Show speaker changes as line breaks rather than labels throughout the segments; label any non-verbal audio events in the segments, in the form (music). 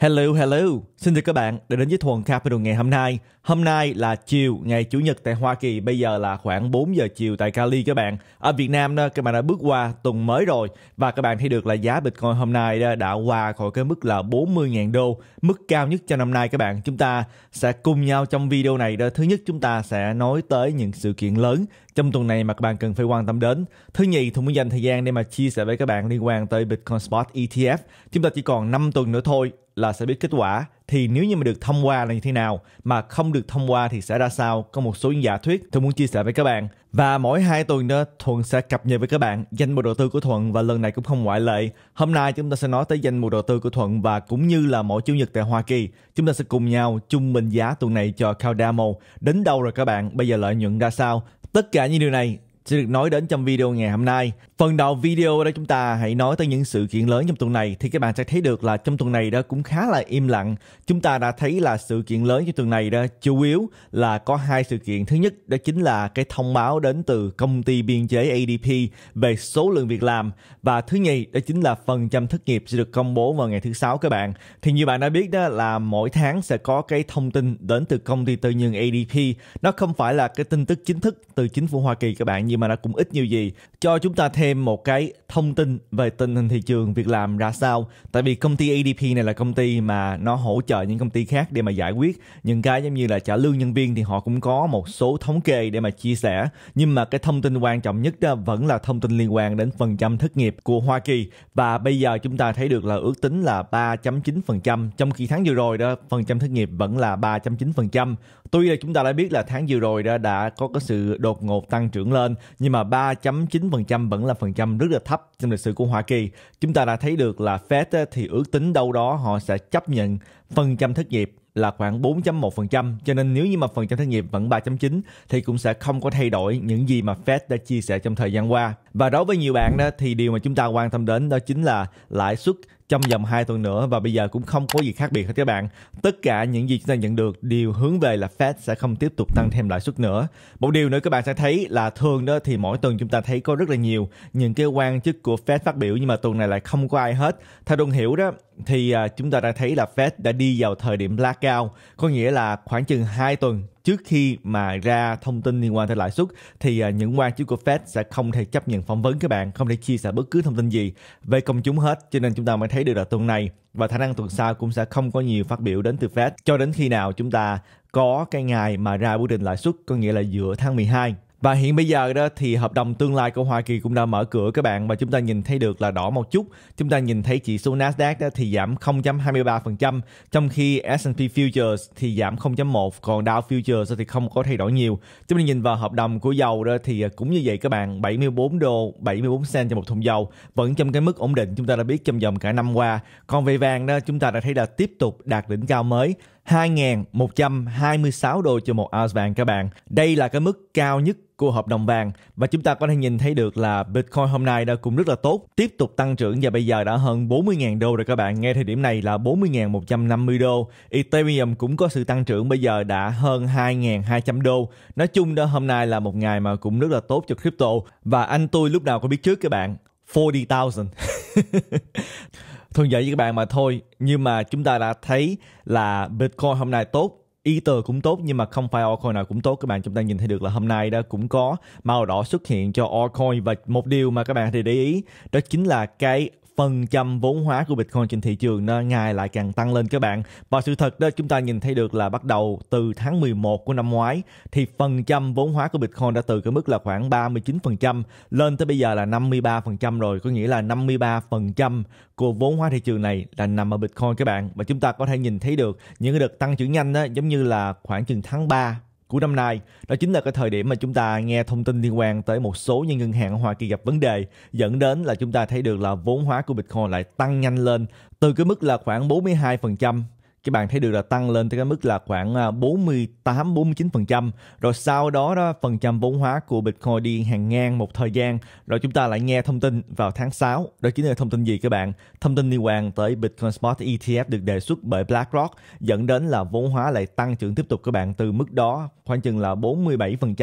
Hello, hello. Xin chào các bạn đã đến với Thuần Capital ngày hôm nay. Hôm nay là chiều ngày Chủ nhật tại Hoa Kỳ, bây giờ là khoảng 4 giờ chiều tại Cali các bạn. Ở Việt Nam đó, các bạn đã bước qua tuần mới rồi và các bạn thấy được là giá Bitcoin hôm nay đó đã qua khỏi cái mức là 40.000 đô, mức cao nhất cho năm nay các bạn. Chúng ta sẽ cùng nhau trong video này đó. Thứ nhất chúng ta sẽ nói tới những sự kiện lớn trong tuần này mà các bạn cần phải quan tâm đến. Thứ nhì, tôi muốn dành thời gian để mà chia sẻ với các bạn liên quan tới Bitcoin Spot ETF. Chúng ta chỉ còn 5 tuần nữa thôi là sẽ biết kết quả thì nếu như mà được thông qua là như thế nào mà không được thông qua thì sẽ ra sao có một số giả thuyết tôi muốn chia sẻ với các bạn và mỗi hai tuần đó thuận sẽ cập nhật với các bạn danh mục đầu tư của thuận và lần này cũng không ngoại lệ hôm nay chúng ta sẽ nói tới danh mục đầu tư của thuận và cũng như là mỗi chủ nhật tại hoa kỳ chúng ta sẽ cùng nhau chung bình giá tuần này cho cardamo đến đâu rồi các bạn bây giờ lợi nhuận ra sao tất cả những điều này sẽ được nói đến trong video ngày hôm nay. Phần đầu video đó chúng ta hãy nói tới những sự kiện lớn trong tuần này thì các bạn sẽ thấy được là trong tuần này đó cũng khá là im lặng. Chúng ta đã thấy là sự kiện lớn trong tuần này đó chủ yếu là có hai sự kiện. Thứ nhất đó chính là cái thông báo đến từ công ty biên chế ADP về số lượng việc làm và thứ nhì đó chính là phần trăm thất nghiệp sẽ được công bố vào ngày thứ sáu các bạn. Thì như bạn đã biết đó là mỗi tháng sẽ có cái thông tin đến từ công ty tư nhân ADP. Nó không phải là cái tin tức chính thức từ chính phủ Hoa Kỳ các bạn nhưng mà nó cũng ít nhiều gì cho chúng ta thêm một cái thông tin về tình hình thị trường việc làm ra sao tại vì công ty ADP này là công ty mà nó hỗ trợ những công ty khác để mà giải quyết những cái giống như là trả lương nhân viên thì họ cũng có một số thống kê để mà chia sẻ nhưng mà cái thông tin quan trọng nhất đó vẫn là thông tin liên quan đến phần trăm thất nghiệp của Hoa Kỳ và bây giờ chúng ta thấy được là ước tính là 3.9% trong khi tháng vừa rồi đó phần trăm thất nghiệp vẫn là 3.9% tuy là chúng ta đã biết là tháng vừa rồi đó đã có cái sự đột ngột tăng trưởng lên nhưng mà 3.9% vẫn là phần trăm rất là thấp trong lịch sử của Hoa Kỳ. Chúng ta đã thấy được là Fed thì ước tính đâu đó họ sẽ chấp nhận phần trăm thất nghiệp là khoảng 4.1% cho nên nếu như mà phần trăm thất nghiệp vẫn 3.9 thì cũng sẽ không có thay đổi những gì mà Fed đã chia sẻ trong thời gian qua. Và đối với nhiều bạn đó thì điều mà chúng ta quan tâm đến đó chính là lãi suất trong vòng 2 tuần nữa và bây giờ cũng không có gì khác biệt hết các bạn. Tất cả những gì chúng ta nhận được đều hướng về là Fed sẽ không tiếp tục tăng thêm lãi suất nữa. Một điều nữa các bạn sẽ thấy là thường đó thì mỗi tuần chúng ta thấy có rất là nhiều những cái quan chức của Fed phát biểu nhưng mà tuần này lại không có ai hết. Theo Đông Hiểu đó thì à, chúng ta đã thấy là Fed đã đi vào thời điểm blackout, có nghĩa là khoảng chừng 2 tuần trước khi mà ra thông tin liên quan tới lãi suất thì à, những quan chức của Fed sẽ không thể chấp nhận phỏng vấn các bạn, không thể chia sẻ bất cứ thông tin gì về công chúng hết. Cho nên chúng ta mới thấy được là tuần này và khả năng tuần sau cũng sẽ không có nhiều phát biểu đến từ Fed cho đến khi nào chúng ta có cái ngày mà ra quyết định lãi suất có nghĩa là giữa tháng 12 và hiện bây giờ đó thì hợp đồng tương lai của Hoa Kỳ cũng đã mở cửa các bạn và chúng ta nhìn thấy được là đỏ một chút. Chúng ta nhìn thấy chỉ số Nasdaq đó thì giảm 0.23% trong khi S&P Futures thì giảm 0.1 còn Dow Futures thì không có thay đổi nhiều. Chúng ta nhìn vào hợp đồng của dầu đó thì cũng như vậy các bạn, 74 đô 74 cent cho một thùng dầu vẫn trong cái mức ổn định chúng ta đã biết trong vòng cả năm qua. Còn về vàng đó chúng ta đã thấy là tiếp tục đạt đỉnh cao mới 2.126 đô cho một ounce vàng các bạn. Đây là cái mức cao nhất của hợp đồng vàng và chúng ta có thể nhìn thấy được là Bitcoin hôm nay đã cũng rất là tốt, tiếp tục tăng trưởng và bây giờ đã hơn 40.000 đô rồi các bạn. Ngay thời điểm này là 40.150 đô. Ethereum cũng có sự tăng trưởng bây giờ đã hơn 2.200 đô. Nói chung đó hôm nay là một ngày mà cũng rất là tốt cho crypto và anh tôi lúc nào có biết trước các bạn 40.000 (laughs) thường lợi với các bạn mà thôi nhưng mà chúng ta đã thấy là bitcoin hôm nay tốt Ether cũng tốt nhưng mà không phải altcoin nào cũng tốt các bạn chúng ta nhìn thấy được là hôm nay đã cũng có màu đỏ xuất hiện cho altcoin và một điều mà các bạn thì để ý đó chính là cái phần trăm vốn hóa của Bitcoin trên thị trường nó ngày lại càng tăng lên các bạn. Và sự thật đó chúng ta nhìn thấy được là bắt đầu từ tháng 11 của năm ngoái thì phần trăm vốn hóa của Bitcoin đã từ cái mức là khoảng 39% lên tới bây giờ là 53% rồi, có nghĩa là 53% của vốn hóa thị trường này là nằm ở Bitcoin các bạn. Và chúng ta có thể nhìn thấy được những cái đợt tăng trưởng nhanh đó giống như là khoảng chừng tháng 3 của năm nay. Đó chính là cái thời điểm mà chúng ta nghe thông tin liên quan tới một số những ngân hàng ở Hoa Kỳ gặp vấn đề dẫn đến là chúng ta thấy được là vốn hóa của Bitcoin lại tăng nhanh lên từ cái mức là khoảng 42% các bạn thấy được là tăng lên tới cái mức là khoảng 48-49%. À, Rồi sau đó đó phần trăm vốn hóa của Bitcoin đi hàng ngang một thời gian. Rồi chúng ta lại nghe thông tin vào tháng 6. Đó chính là thông tin gì các bạn? Thông tin liên quan tới Bitcoin Spot ETF được đề xuất bởi BlackRock dẫn đến là vốn hóa lại tăng trưởng tiếp tục các bạn từ mức đó khoảng chừng là 47%.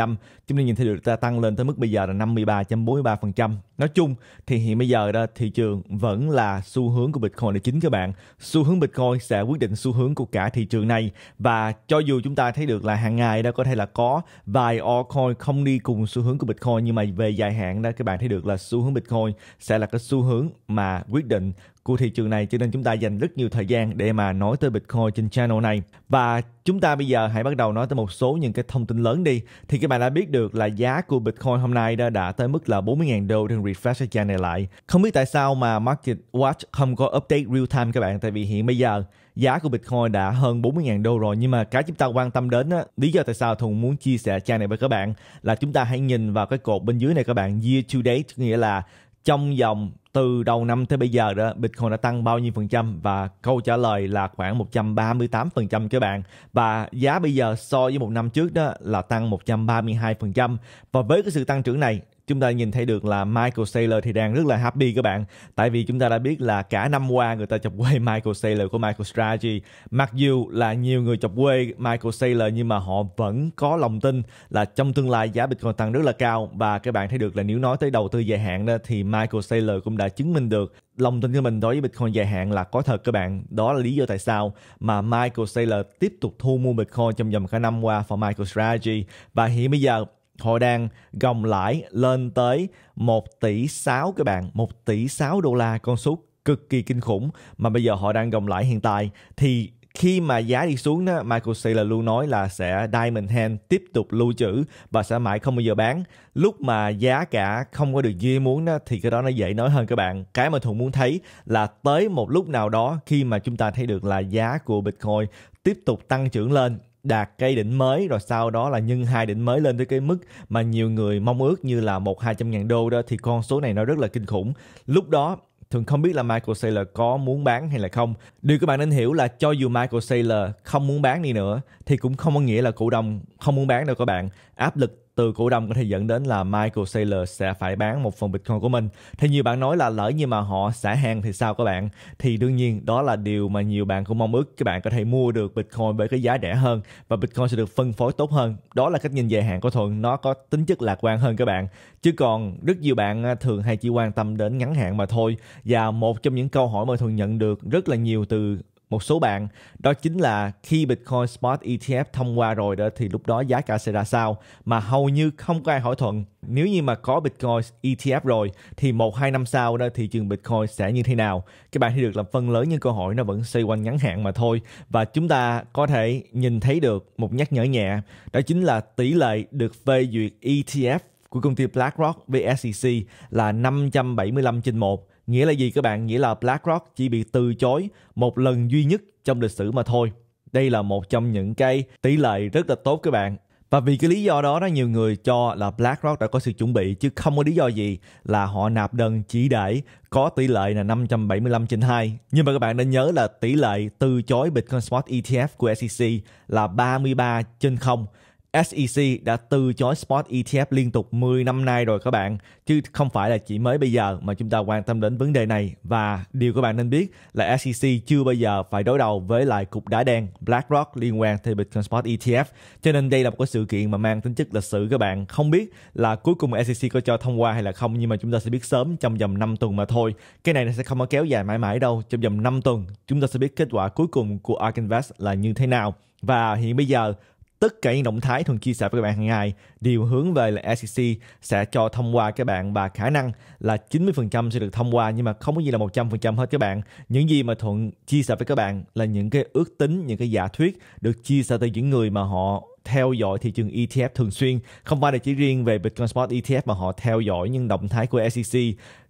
Chúng ta nhìn thấy được ta tăng lên tới mức bây giờ là 53.43%. Nói chung thì hiện bây giờ đó thị trường vẫn là xu hướng của Bitcoin là chính các bạn. Xu hướng Bitcoin sẽ quyết định xu xu hướng của cả thị trường này và cho dù chúng ta thấy được là hàng ngày đã có thể là có vài altcoin không đi cùng xu hướng của Bitcoin nhưng mà về dài hạn đó các bạn thấy được là xu hướng Bitcoin sẽ là cái xu hướng mà quyết định của thị trường này cho nên chúng ta dành rất nhiều thời gian để mà nói tới Bitcoin trên channel này và chúng ta bây giờ hãy bắt đầu nói tới một số những cái thông tin lớn đi thì các bạn đã biết được là giá của Bitcoin hôm nay đã, đã tới mức là 40.000 đô trên refresh channel này lại không biết tại sao mà Market Watch không có update real time các bạn tại vì hiện bây giờ giá của Bitcoin đã hơn 40.000 đô rồi nhưng mà cái chúng ta quan tâm đến á, lý do tại sao Thùng muốn chia sẻ trang này với các bạn là chúng ta hãy nhìn vào cái cột bên dưới này các bạn year to date nghĩa là trong vòng từ đầu năm tới bây giờ đó Bitcoin đã tăng bao nhiêu phần trăm và câu trả lời là khoảng 138 phần trăm các bạn và giá bây giờ so với một năm trước đó là tăng 132 phần trăm và với cái sự tăng trưởng này chúng ta nhìn thấy được là Michael Saylor thì đang rất là happy các bạn tại vì chúng ta đã biết là cả năm qua người ta chọc quê (laughs) Michael Saylor của Michael Strategy mặc dù là nhiều người chọc quê Michael Saylor nhưng mà họ vẫn có lòng tin là trong tương lai giá Bitcoin tăng rất là cao và các bạn thấy được là nếu nói tới đầu tư dài hạn đó thì Michael Saylor cũng đã chứng minh được lòng tin của mình đối với Bitcoin dài hạn là có thật các bạn. Đó là lý do tại sao mà Michael Saylor tiếp tục thu mua Bitcoin trong vòng cả năm qua for Michael Strategy và hiện bây giờ Họ đang gồng lãi lên tới 1 tỷ 6 các bạn, 1 tỷ 6 đô la, con số cực kỳ kinh khủng mà bây giờ họ đang gồng lãi hiện tại thì khi mà giá đi xuống đó, Michael Saylor luôn nói là sẽ Diamond Hand tiếp tục lưu trữ và sẽ mãi không bao giờ bán. Lúc mà giá cả không có được như muốn đó, thì cái đó nó dễ nói hơn các bạn. Cái mà Thuận muốn thấy là tới một lúc nào đó khi mà chúng ta thấy được là giá của Bitcoin tiếp tục tăng trưởng lên đạt cái đỉnh mới rồi sau đó là nhân hai đỉnh mới lên tới cái mức mà nhiều người mong ước như là một hai trăm ngàn đô đó thì con số này nó rất là kinh khủng lúc đó thường không biết là Michael Saylor có muốn bán hay là không. Điều các bạn nên hiểu là cho dù Michael Saylor không muốn bán đi nữa thì cũng không có nghĩa là cổ đông không muốn bán đâu các bạn. Áp lực từ cổ đông có thể dẫn đến là Michael Saylor sẽ phải bán một phần Bitcoin của mình. Thì nhiều bạn nói là lỡ như mà họ xả hàng thì sao các bạn? Thì đương nhiên đó là điều mà nhiều bạn cũng mong ước các bạn có thể mua được Bitcoin với cái giá rẻ hơn và Bitcoin sẽ được phân phối tốt hơn. Đó là cách nhìn dài hạn của Thuận, nó có tính chất lạc quan hơn các bạn. Chứ còn rất nhiều bạn à, thường hay chỉ quan tâm đến ngắn hạn mà thôi. Và một trong những câu hỏi mà Thuận nhận được rất là nhiều từ một số bạn đó chính là khi Bitcoin Spot ETF thông qua rồi đó thì lúc đó giá cả sẽ ra sao mà hầu như không có ai hỏi thuận nếu như mà có Bitcoin ETF rồi thì một hai năm sau đó thị trường Bitcoin sẽ như thế nào các bạn thì được làm phần lớn những câu hỏi nó vẫn xoay quanh ngắn hạn mà thôi và chúng ta có thể nhìn thấy được một nhắc nhở nhẹ đó chính là tỷ lệ được phê duyệt ETF của công ty BlackRock với SEC là 575 trên 1 Nghĩa là gì các bạn? Nghĩa là BlackRock chỉ bị từ chối một lần duy nhất trong lịch sử mà thôi. Đây là một trong những cái tỷ lệ rất là tốt các bạn. Và vì cái lý do đó đó nhiều người cho là BlackRock đã có sự chuẩn bị chứ không có lý do gì là họ nạp đơn chỉ để có tỷ lệ là 575 trên 2. Nhưng mà các bạn nên nhớ là tỷ lệ từ chối Bitcoin Spot ETF của SEC là 33 trên 0 SEC đã từ chối spot ETF liên tục 10 năm nay rồi các bạn, chứ không phải là chỉ mới bây giờ mà chúng ta quan tâm đến vấn đề này và điều các bạn nên biết là SEC chưa bao giờ phải đối đầu với lại cục đá đen BlackRock liên quan tới Bitcoin spot ETF. Cho nên đây là một cái sự kiện mà mang tính chất lịch sử các bạn. Không biết là cuối cùng SEC có cho thông qua hay là không nhưng mà chúng ta sẽ biết sớm trong vòng 5 tuần mà thôi. Cái này sẽ không có kéo dài mãi mãi đâu. Trong vòng 5 tuần chúng ta sẽ biết kết quả cuối cùng của Ark Invest là như thế nào. Và hiện bây giờ tất cả những động thái thường chia sẻ với các bạn hàng ngày đều hướng về là SEC sẽ cho thông qua các bạn và khả năng là 90% sẽ được thông qua nhưng mà không có gì là 100% hết các bạn. Những gì mà Thuận chia sẻ với các bạn là những cái ước tính, những cái giả thuyết được chia sẻ từ những người mà họ theo dõi thị trường ETF thường xuyên, không phải là chỉ riêng về Bitcoin Spot ETF mà họ theo dõi những động thái của SEC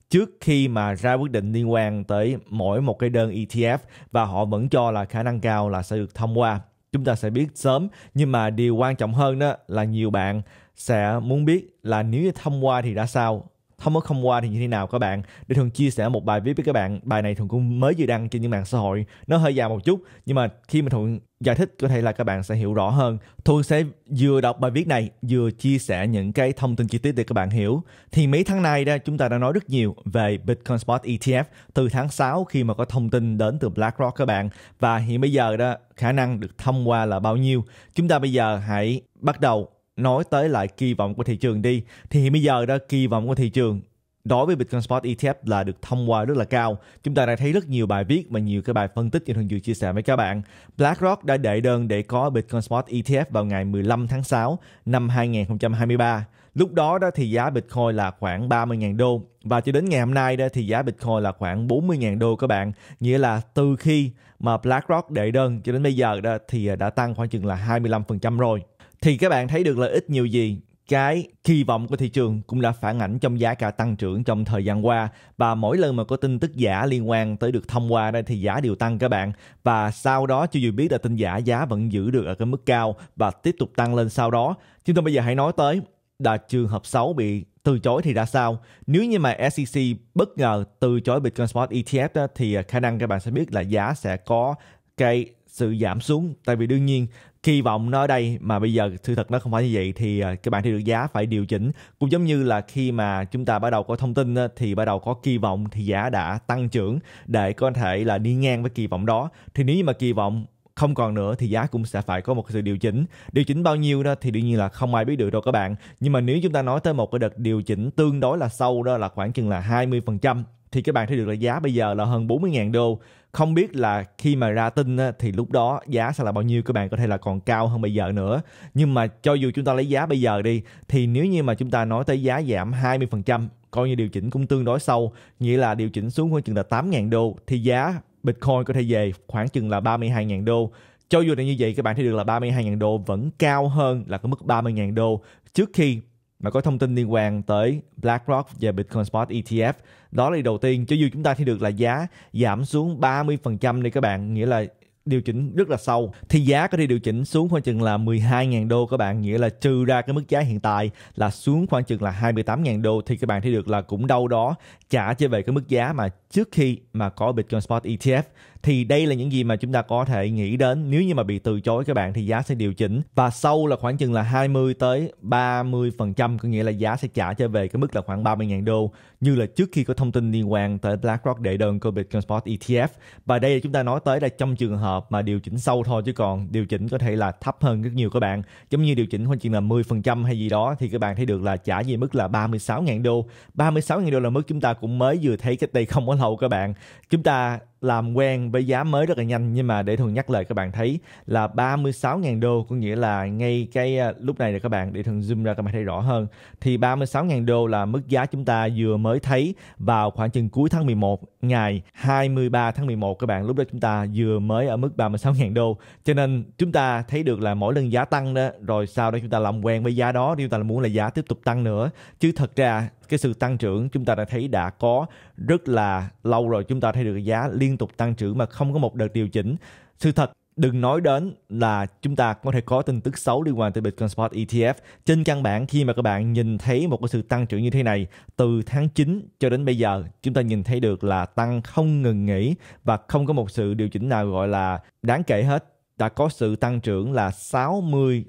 trước khi mà ra quyết định liên quan tới mỗi một cái đơn ETF và họ vẫn cho là khả năng cao là sẽ được thông qua chúng ta sẽ biết sớm nhưng mà điều quan trọng hơn đó là nhiều bạn sẽ muốn biết là nếu như thông qua thì đã sao thông báo không qua thì như thế nào các bạn để thường chia sẻ một bài viết với các bạn bài này thường cũng mới vừa đăng trên những mạng xã hội nó hơi dài một chút nhưng mà khi mà thường giải thích có thể là các bạn sẽ hiểu rõ hơn thuận sẽ vừa đọc bài viết này vừa chia sẻ những cái thông tin chi tiết để các bạn hiểu thì mấy tháng nay đó chúng ta đã nói rất nhiều về Bitcoin Spot ETF từ tháng 6 khi mà có thông tin đến từ BlackRock các bạn và hiện bây giờ đó khả năng được thông qua là bao nhiêu chúng ta bây giờ hãy bắt đầu nói tới lại kỳ vọng của thị trường đi thì hiện bây giờ đó kỳ vọng của thị trường đối với Bitcoin Spot ETF là được thông qua rất là cao. Chúng ta đã thấy rất nhiều bài viết và nhiều cái bài phân tích trên thường dự chia sẻ với các bạn. BlackRock đã đệ đơn để có Bitcoin Spot ETF vào ngày 15 tháng 6 năm 2023. Lúc đó đó thì giá Bitcoin là khoảng 30.000 đô và cho đến ngày hôm nay đó thì giá Bitcoin là khoảng 40.000 đô các bạn. Nghĩa là từ khi mà BlackRock đệ đơn cho đến bây giờ đó thì à, đã tăng khoảng chừng là 25% rồi thì các bạn thấy được lợi ích nhiều gì cái kỳ vọng của thị trường cũng đã phản ảnh trong giá cả tăng trưởng trong thời gian qua và mỗi lần mà có tin tức giả liên quan tới được thông qua đây thì giá đều tăng các bạn và sau đó chưa dù biết là tin giả giá vẫn giữ được ở cái mức cao và tiếp tục tăng lên sau đó chúng ta bây giờ hãy nói tới là trường hợp xấu bị từ chối thì ra sao nếu như mà SEC bất ngờ từ chối Bitcoin Spot ETF đó, thì khả năng các bạn sẽ biết là giá sẽ có cái sự giảm xuống tại vì đương nhiên kỳ vọng nó ở đây mà bây giờ sự thật nó không phải như vậy thì à, các bạn thì được giá phải điều chỉnh cũng giống như là khi mà chúng ta bắt đầu có thông tin thì bắt đầu có kỳ vọng thì giá đã tăng trưởng để có thể là đi ngang với kỳ vọng đó thì nếu như mà kỳ vọng không còn nữa thì giá cũng sẽ phải có một sự điều chỉnh điều chỉnh bao nhiêu đó thì đương nhiên là không ai biết được đâu các bạn nhưng mà nếu chúng ta nói tới một cái đợt điều chỉnh tương đối là sâu đó là khoảng chừng là 20% thì các bạn thấy được là giá bây giờ là hơn 40.000 đô. Không biết là khi mà ra tin thì lúc đó giá sẽ là bao nhiêu các bạn có thể là còn cao hơn bây giờ nữa. Nhưng mà cho dù chúng ta lấy giá bây giờ đi thì nếu như mà chúng ta nói tới giá giảm 20% coi như điều chỉnh cũng tương đối sâu, nghĩa là điều chỉnh xuống khoảng chừng là 8.000 đô thì giá Bitcoin có thể về khoảng chừng là 32.000 đô. Cho dù là như vậy các bạn thấy được là 32.000 đô vẫn cao hơn là cái mức 30.000 đô trước khi mà có thông tin liên quan tới BlackRock và Bitcoin Spot ETF đó là điều đầu tiên cho dù chúng ta thì được là giá giảm xuống 30% đi các bạn nghĩa là điều chỉnh rất là sâu thì giá có thể điều chỉnh xuống khoảng chừng là 12.000 đô các bạn nghĩa là trừ ra cái mức giá hiện tại là xuống khoảng chừng là 28.000 đô thì các bạn thấy được là cũng đâu đó trả trở về cái mức giá mà trước khi mà có Bitcoin Spot ETF thì đây là những gì mà chúng ta có thể nghĩ đến nếu như mà bị từ chối các bạn thì giá sẽ điều chỉnh và sâu là khoảng chừng là 20 tới 30% có nghĩa là giá sẽ trả trở về cái mức là khoảng 30.000 đô như là trước khi có thông tin liên quan tới BlackRock đệ đơn của Bitcoin Spot ETF và đây là chúng ta nói tới là trong trường hợp mà điều chỉnh sâu thôi chứ còn điều chỉnh có thể là thấp hơn rất nhiều các bạn giống như điều chỉnh khoảng chừng là 10% hay gì đó thì các bạn thấy được là trả về mức là 36.000 đô 36.000 đô là mức chúng ta cũng mới vừa thấy cách đây không có hậu các bạn chúng ta làm quen với giá mới rất là nhanh nhưng mà để thường nhắc lời các bạn thấy là 36.000 đô có nghĩa là ngay cái à, lúc này là các bạn để thường zoom ra các bạn thấy rõ hơn thì 36.000 đô là mức giá chúng ta vừa mới thấy vào khoảng chừng cuối tháng 11 ngày 23 tháng 11 các bạn lúc đó chúng ta vừa mới ở mức 36.000 đô cho nên chúng ta thấy được là mỗi lần giá tăng đó rồi sau đó chúng ta làm quen với giá đó thì chúng ta muốn là giá tiếp tục tăng nữa chứ thật ra cái sự tăng trưởng chúng ta đã thấy đã có rất là lâu rồi chúng ta thấy được giá liên liên tục tăng trưởng mà không có một đợt điều chỉnh sự thật đừng nói đến là chúng ta có thể có tin tức xấu liên quan tới Bitcoin Spot ETF. Trên căn bản khi mà các bạn nhìn thấy một cái sự tăng trưởng như thế này từ tháng 9 cho đến bây giờ, chúng ta nhìn thấy được là tăng không ngừng nghỉ và không có một sự điều chỉnh nào gọi là đáng kể hết đã có sự tăng trưởng là 60%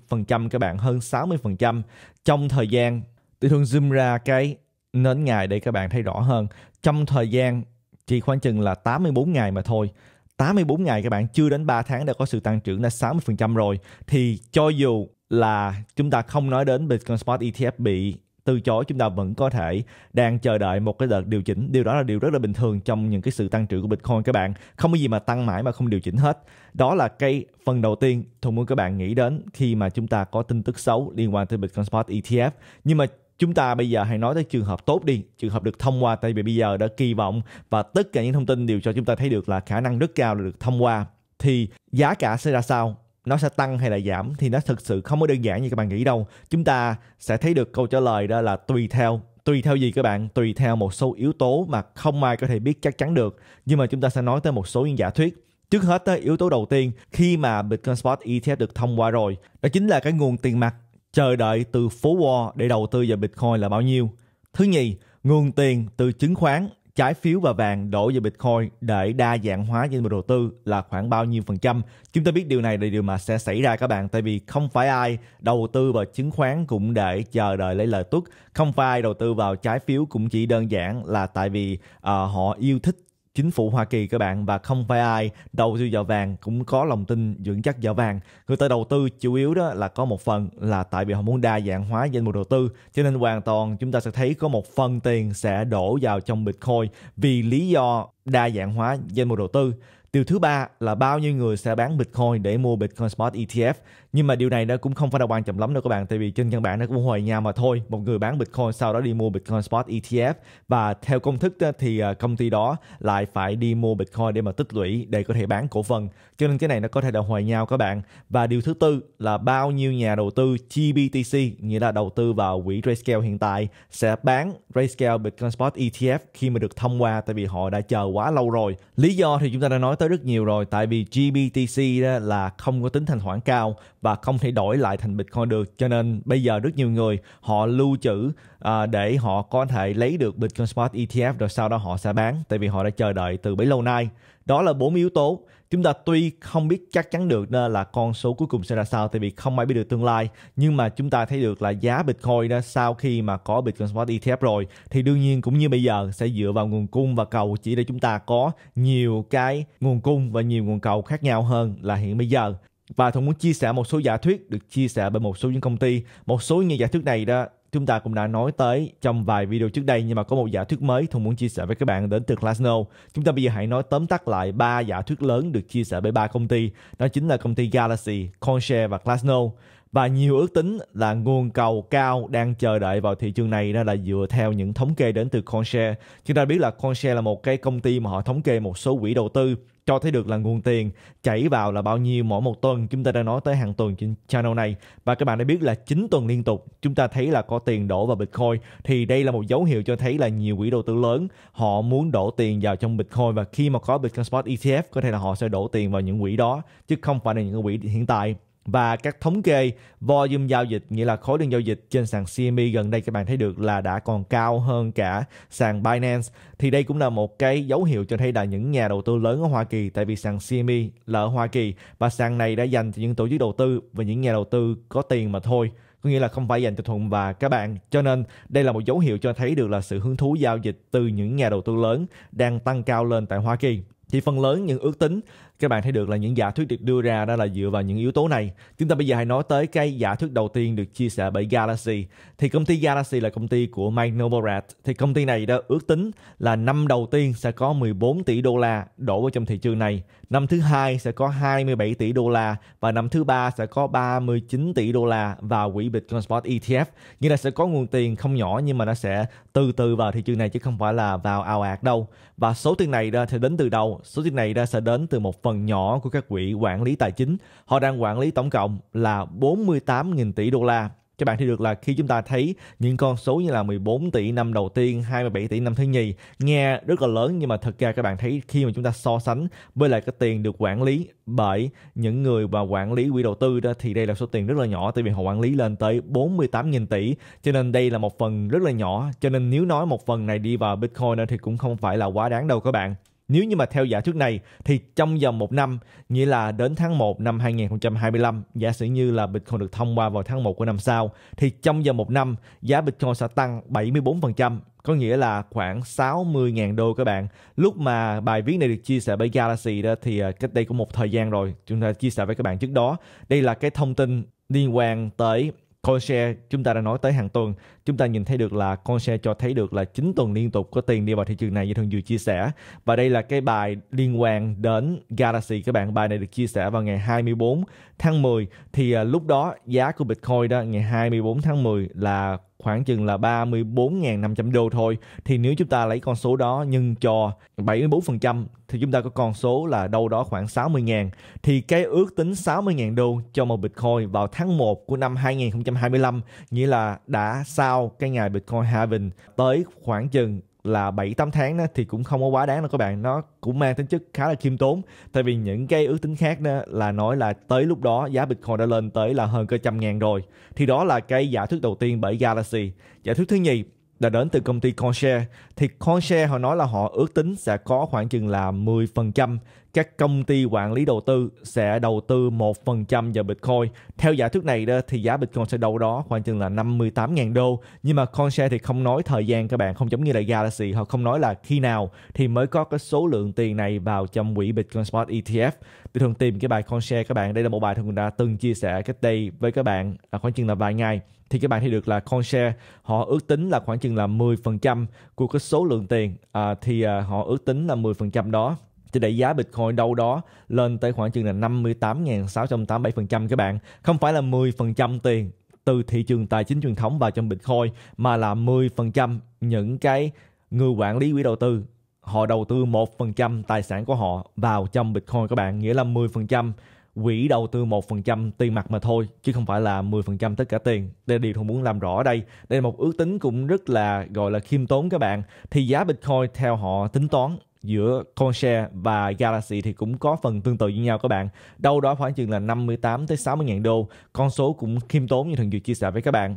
các bạn, hơn 60% trong thời gian. Tôi thường zoom ra cái nến ngày để các bạn thấy rõ hơn. Trong thời gian chỉ khoảng chừng là 84 ngày mà thôi 84 ngày các bạn chưa đến 3 tháng đã có sự tăng trưởng là 60% rồi thì cho dù là chúng ta không nói đến Bitcoin Spot ETF bị từ chối chúng ta vẫn có thể đang chờ đợi một cái đợt điều chỉnh điều đó là điều rất là bình thường trong những cái sự tăng trưởng của bitcoin các bạn không có gì mà tăng mãi mà không điều chỉnh hết đó là cái phần đầu tiên tôi muốn các bạn nghĩ đến khi mà chúng ta có tin tức xấu liên quan tới bitcoin spot etf nhưng mà chúng ta bây giờ hãy nói tới trường hợp tốt đi trường hợp được thông qua tại vì bây giờ đã kỳ vọng và tất cả những thông tin đều cho chúng ta thấy được là khả năng rất cao là được thông qua thì giá cả sẽ ra sao nó sẽ tăng hay là giảm thì nó thực sự không có đơn giản như các bạn nghĩ đâu chúng ta sẽ thấy được câu trả lời đó là tùy theo tùy theo gì các bạn tùy theo một số yếu tố mà không ai có thể biết chắc chắn được nhưng mà chúng ta sẽ nói tới một số những giả thuyết trước hết tới yếu tố đầu tiên khi mà Bitcoin Spot ETF được thông qua rồi đó chính là cái nguồn tiền mặt chờ đợi từ phố Wall để đầu tư vào Bitcoin là bao nhiêu. Thứ nhì, nguồn tiền từ chứng khoán, trái phiếu và vàng đổ vào Bitcoin để đa dạng hóa danh mục đầu tư là khoảng bao nhiêu phần trăm. Chúng ta biết điều này là điều mà sẽ xảy ra các bạn tại vì không phải ai đầu tư vào chứng khoán cũng để chờ đợi lấy lời tuất, không phải ai đầu tư vào trái phiếu cũng chỉ đơn giản là tại vì uh, họ yêu thích chính phủ Hoa Kỳ các bạn và không phải ai đầu tư vào vàng cũng có lòng tin dưỡng chắc vào vàng. Người ta đầu tư chủ yếu đó là có một phần là tại vì họ muốn đa dạng hóa danh mục đầu tư cho nên hoàn toàn chúng ta sẽ thấy có một phần tiền sẽ đổ vào trong Bitcoin vì lý do đa dạng hóa danh mục đầu tư. Điều thứ ba là bao nhiêu người sẽ bán Bitcoin để mua Bitcoin Spot ETF nhưng mà điều này nó cũng không phải là quan trọng lắm đâu các bạn tại vì trên căn bản nó cũng hồi nhau mà thôi một người bán bitcoin sau đó đi mua bitcoin spot ETF và theo công thức thì à, công ty đó lại phải đi mua bitcoin để mà tích lũy để có thể bán cổ phần cho nên cái này nó có thể là hồi nhau các bạn và điều thứ tư là bao nhiêu nhà đầu tư GBTC nghĩa là đầu tư vào quỹ Grayscale hiện tại sẽ bán Grayscale Bitcoin Spot ETF khi mà được thông qua tại vì họ đã chờ quá lâu rồi lý do thì chúng ta đã nói tới rất nhiều rồi tại vì GBTC là không có tính thanh khoản cao và và không thể đổi lại thành Bitcoin được. Cho nên bây giờ rất nhiều người họ lưu trữ à, để họ có thể lấy được Bitcoin Spot ETF rồi sau đó họ sẽ bán tại vì họ đã chờ đợi từ bấy lâu nay. Đó là bốn yếu tố. Chúng ta tuy không biết chắc chắn được là con số cuối cùng sẽ ra sao tại vì không ai biết được tương lai nhưng mà chúng ta thấy được là giá Bitcoin đó sau khi mà có Bitcoin Spot ETF rồi thì đương nhiên cũng như bây giờ sẽ dựa vào nguồn cung và cầu chỉ để chúng ta có nhiều cái nguồn cung và nhiều nguồn cầu khác nhau hơn là hiện bây giờ và Thuận muốn chia sẻ một số giả thuyết được chia sẻ bởi một số những công ty. Một số những giả thuyết này đó chúng ta cũng đã nói tới trong vài video trước đây nhưng mà có một giả thuyết mới Thuận muốn chia sẻ với các bạn đến từ Glassnode. Chúng ta bây giờ hãy nói tóm tắt lại ba giả thuyết lớn được chia sẻ bởi ba công ty. Đó chính là công ty Galaxy, Conshare và Glassnode. Và nhiều ước tính là nguồn cầu cao đang chờ đợi vào thị trường này đó là dựa theo những thống kê đến từ Conshare. Chúng ta biết là Conshare là một cái công ty mà họ thống kê một số quỹ đầu tư cho thấy được là nguồn tiền chảy vào là bao nhiêu mỗi một tuần chúng ta đã nói tới hàng tuần trên channel này và các bạn đã biết là 9 tuần liên tục chúng ta thấy là có tiền đổ vào Bitcoin thì đây là một dấu hiệu cho thấy là nhiều quỹ đầu tư lớn họ muốn đổ tiền vào trong Bitcoin và khi mà có Bitcoin Spot ETF có thể là họ sẽ đổ tiền vào những quỹ đó chứ không phải là những quỹ hiện tại và các thống kê volume giao dịch nghĩa là khối lượng giao dịch trên sàn CME gần đây các bạn thấy được là đã còn cao hơn cả sàn Binance thì đây cũng là một cái dấu hiệu cho thấy là những nhà đầu tư lớn ở Hoa Kỳ tại vì sàn CME là ở Hoa Kỳ và sàn này đã dành cho những tổ chức đầu tư và những nhà đầu tư có tiền mà thôi có nghĩa là không phải dành cho Thuận và các bạn. Cho nên đây là một dấu hiệu cho thấy được là sự hứng thú giao dịch từ những nhà đầu tư lớn đang tăng cao lên tại Hoa Kỳ. Thì phần lớn những ước tính các bạn thấy được là những giả thuyết được đưa ra đó là dựa vào những yếu tố này chúng ta bây giờ hãy nói tới cái giả thuyết đầu tiên được chia sẻ bởi Galaxy thì công ty Galaxy là công ty của Mike Novogratz thì công ty này đã ước tính là năm đầu tiên sẽ có 14 tỷ đô la đổ vào trong thị trường này năm thứ hai sẽ có 27 tỷ đô la và năm thứ ba sẽ có 39 tỷ đô la vào quỹ Bitcoin Spot ETF nghĩa là sẽ có nguồn tiền không nhỏ nhưng mà nó sẽ từ từ vào thị trường này chứ không phải là vào ào ạt đâu và số tiền này sẽ đến từ đâu số tiền này sẽ đến từ một phần nhỏ của các quỹ quản lý tài chính họ đang quản lý tổng cộng là 48.000 tỷ đô la các bạn thì được là khi chúng ta thấy những con số như là 14 tỷ năm đầu tiên, 27 tỷ năm thứ nhì nghe rất là lớn nhưng mà thật ra các bạn thấy khi mà chúng ta so sánh với lại cái tiền được quản lý bởi những người mà quản lý quỹ đầu tư đó thì đây là số tiền rất là nhỏ tại vì họ quản lý lên tới 48.000 tỷ cho nên đây là một phần rất là nhỏ cho nên nếu nói một phần này đi vào Bitcoin thì cũng không phải là quá đáng đâu các bạn. Nếu như mà theo giả thuyết này thì trong vòng một năm, nghĩa là đến tháng 1 năm 2025, giả sử như là Bitcoin được thông qua vào tháng 1 của năm sau, thì trong vòng một năm giá Bitcoin sẽ tăng 74%, có nghĩa là khoảng 60.000 đô các bạn. Lúc mà bài viết này được chia sẻ bởi Galaxy đó thì ờ, cách đây cũng một thời gian rồi, chúng ta chia sẻ với các bạn trước đó. Đây là cái thông tin liên quan tới CoinShare chúng ta đã nói tới hàng tuần chúng ta nhìn thấy được là con xe cho thấy được là 9 tuần liên tục có tiền đi vào thị trường này như thường vừa chia sẻ và đây là cái bài liên quan đến Galaxy các bạn bài này được chia sẻ vào ngày 24 tháng 10 thì à, lúc đó giá của Bitcoin đó ngày 24 tháng 10 là khoảng chừng là 34.500 đô thôi thì nếu chúng ta lấy con số đó nhân cho 74% thì chúng ta có con số là đâu đó khoảng 60.000 thì cái ước tính 60.000 đô cho một Bitcoin vào tháng 1 của năm 2025 nghĩa là đã sao sau cái ngày Bitcoin halving tới khoảng chừng là 7 8 tháng đó, thì cũng không có quá đáng đâu các bạn, nó cũng mang tính chất khá là khiêm tốn. Tại vì những cái ước tính khác đó là nói là tới lúc đó giá Bitcoin đã lên tới là hơn cơ trăm ngàn rồi. Thì đó là cái giả thuyết đầu tiên bởi Galaxy. Giả thuyết thứ nhì đã đến từ công ty Conshare thì Conshare họ nói là họ ước tính sẽ có khoảng chừng là 10% các công ty quản lý đầu tư sẽ đầu tư 1% vào Bitcoin. Theo giả thuyết này đó, thì giá Bitcoin sẽ đâu đó khoảng chừng là 58.000 đô. Nhưng mà Conshare thì không nói thời gian các bạn, không giống như là Galaxy. Họ không nói là khi nào thì mới có cái số lượng tiền này vào trong quỹ Bitcoin Spot ETF. Tôi thường tìm cái bài Conshare các bạn. Đây là một bài thường đã từng chia sẻ cách đây với các bạn à, khoảng chừng là vài ngày thì các bạn thấy được là Conshare họ ước tính là khoảng chừng là 10% của cái số lượng tiền à, thì à, họ ước tính là 10% đó thì đẩy giá Bitcoin đâu đó lên tới khoảng chừng là 58.687% các bạn. Không phải là 10% tiền từ thị trường tài chính truyền thống vào trong Bitcoin mà là 10% những cái người quản lý quỹ đầu tư họ đầu tư 1% tài sản của họ vào trong Bitcoin các bạn, nghĩa là 10% quỹ đầu tư 1% tiền mặt mà thôi chứ không phải là 10% tất cả tiền. Đây là điều tôi muốn làm rõ ở đây. Đây là một ước tính cũng rất là gọi là khiêm tốn các bạn. Thì giá Bitcoin theo họ tính toán giữa CoinShare và Galaxy thì cũng có phần tương tự như nhau các bạn. Đâu đó khoảng chừng là 58 tới 60 ngàn đô. Con số cũng khiêm tốn như thường dự chia sẻ với các bạn.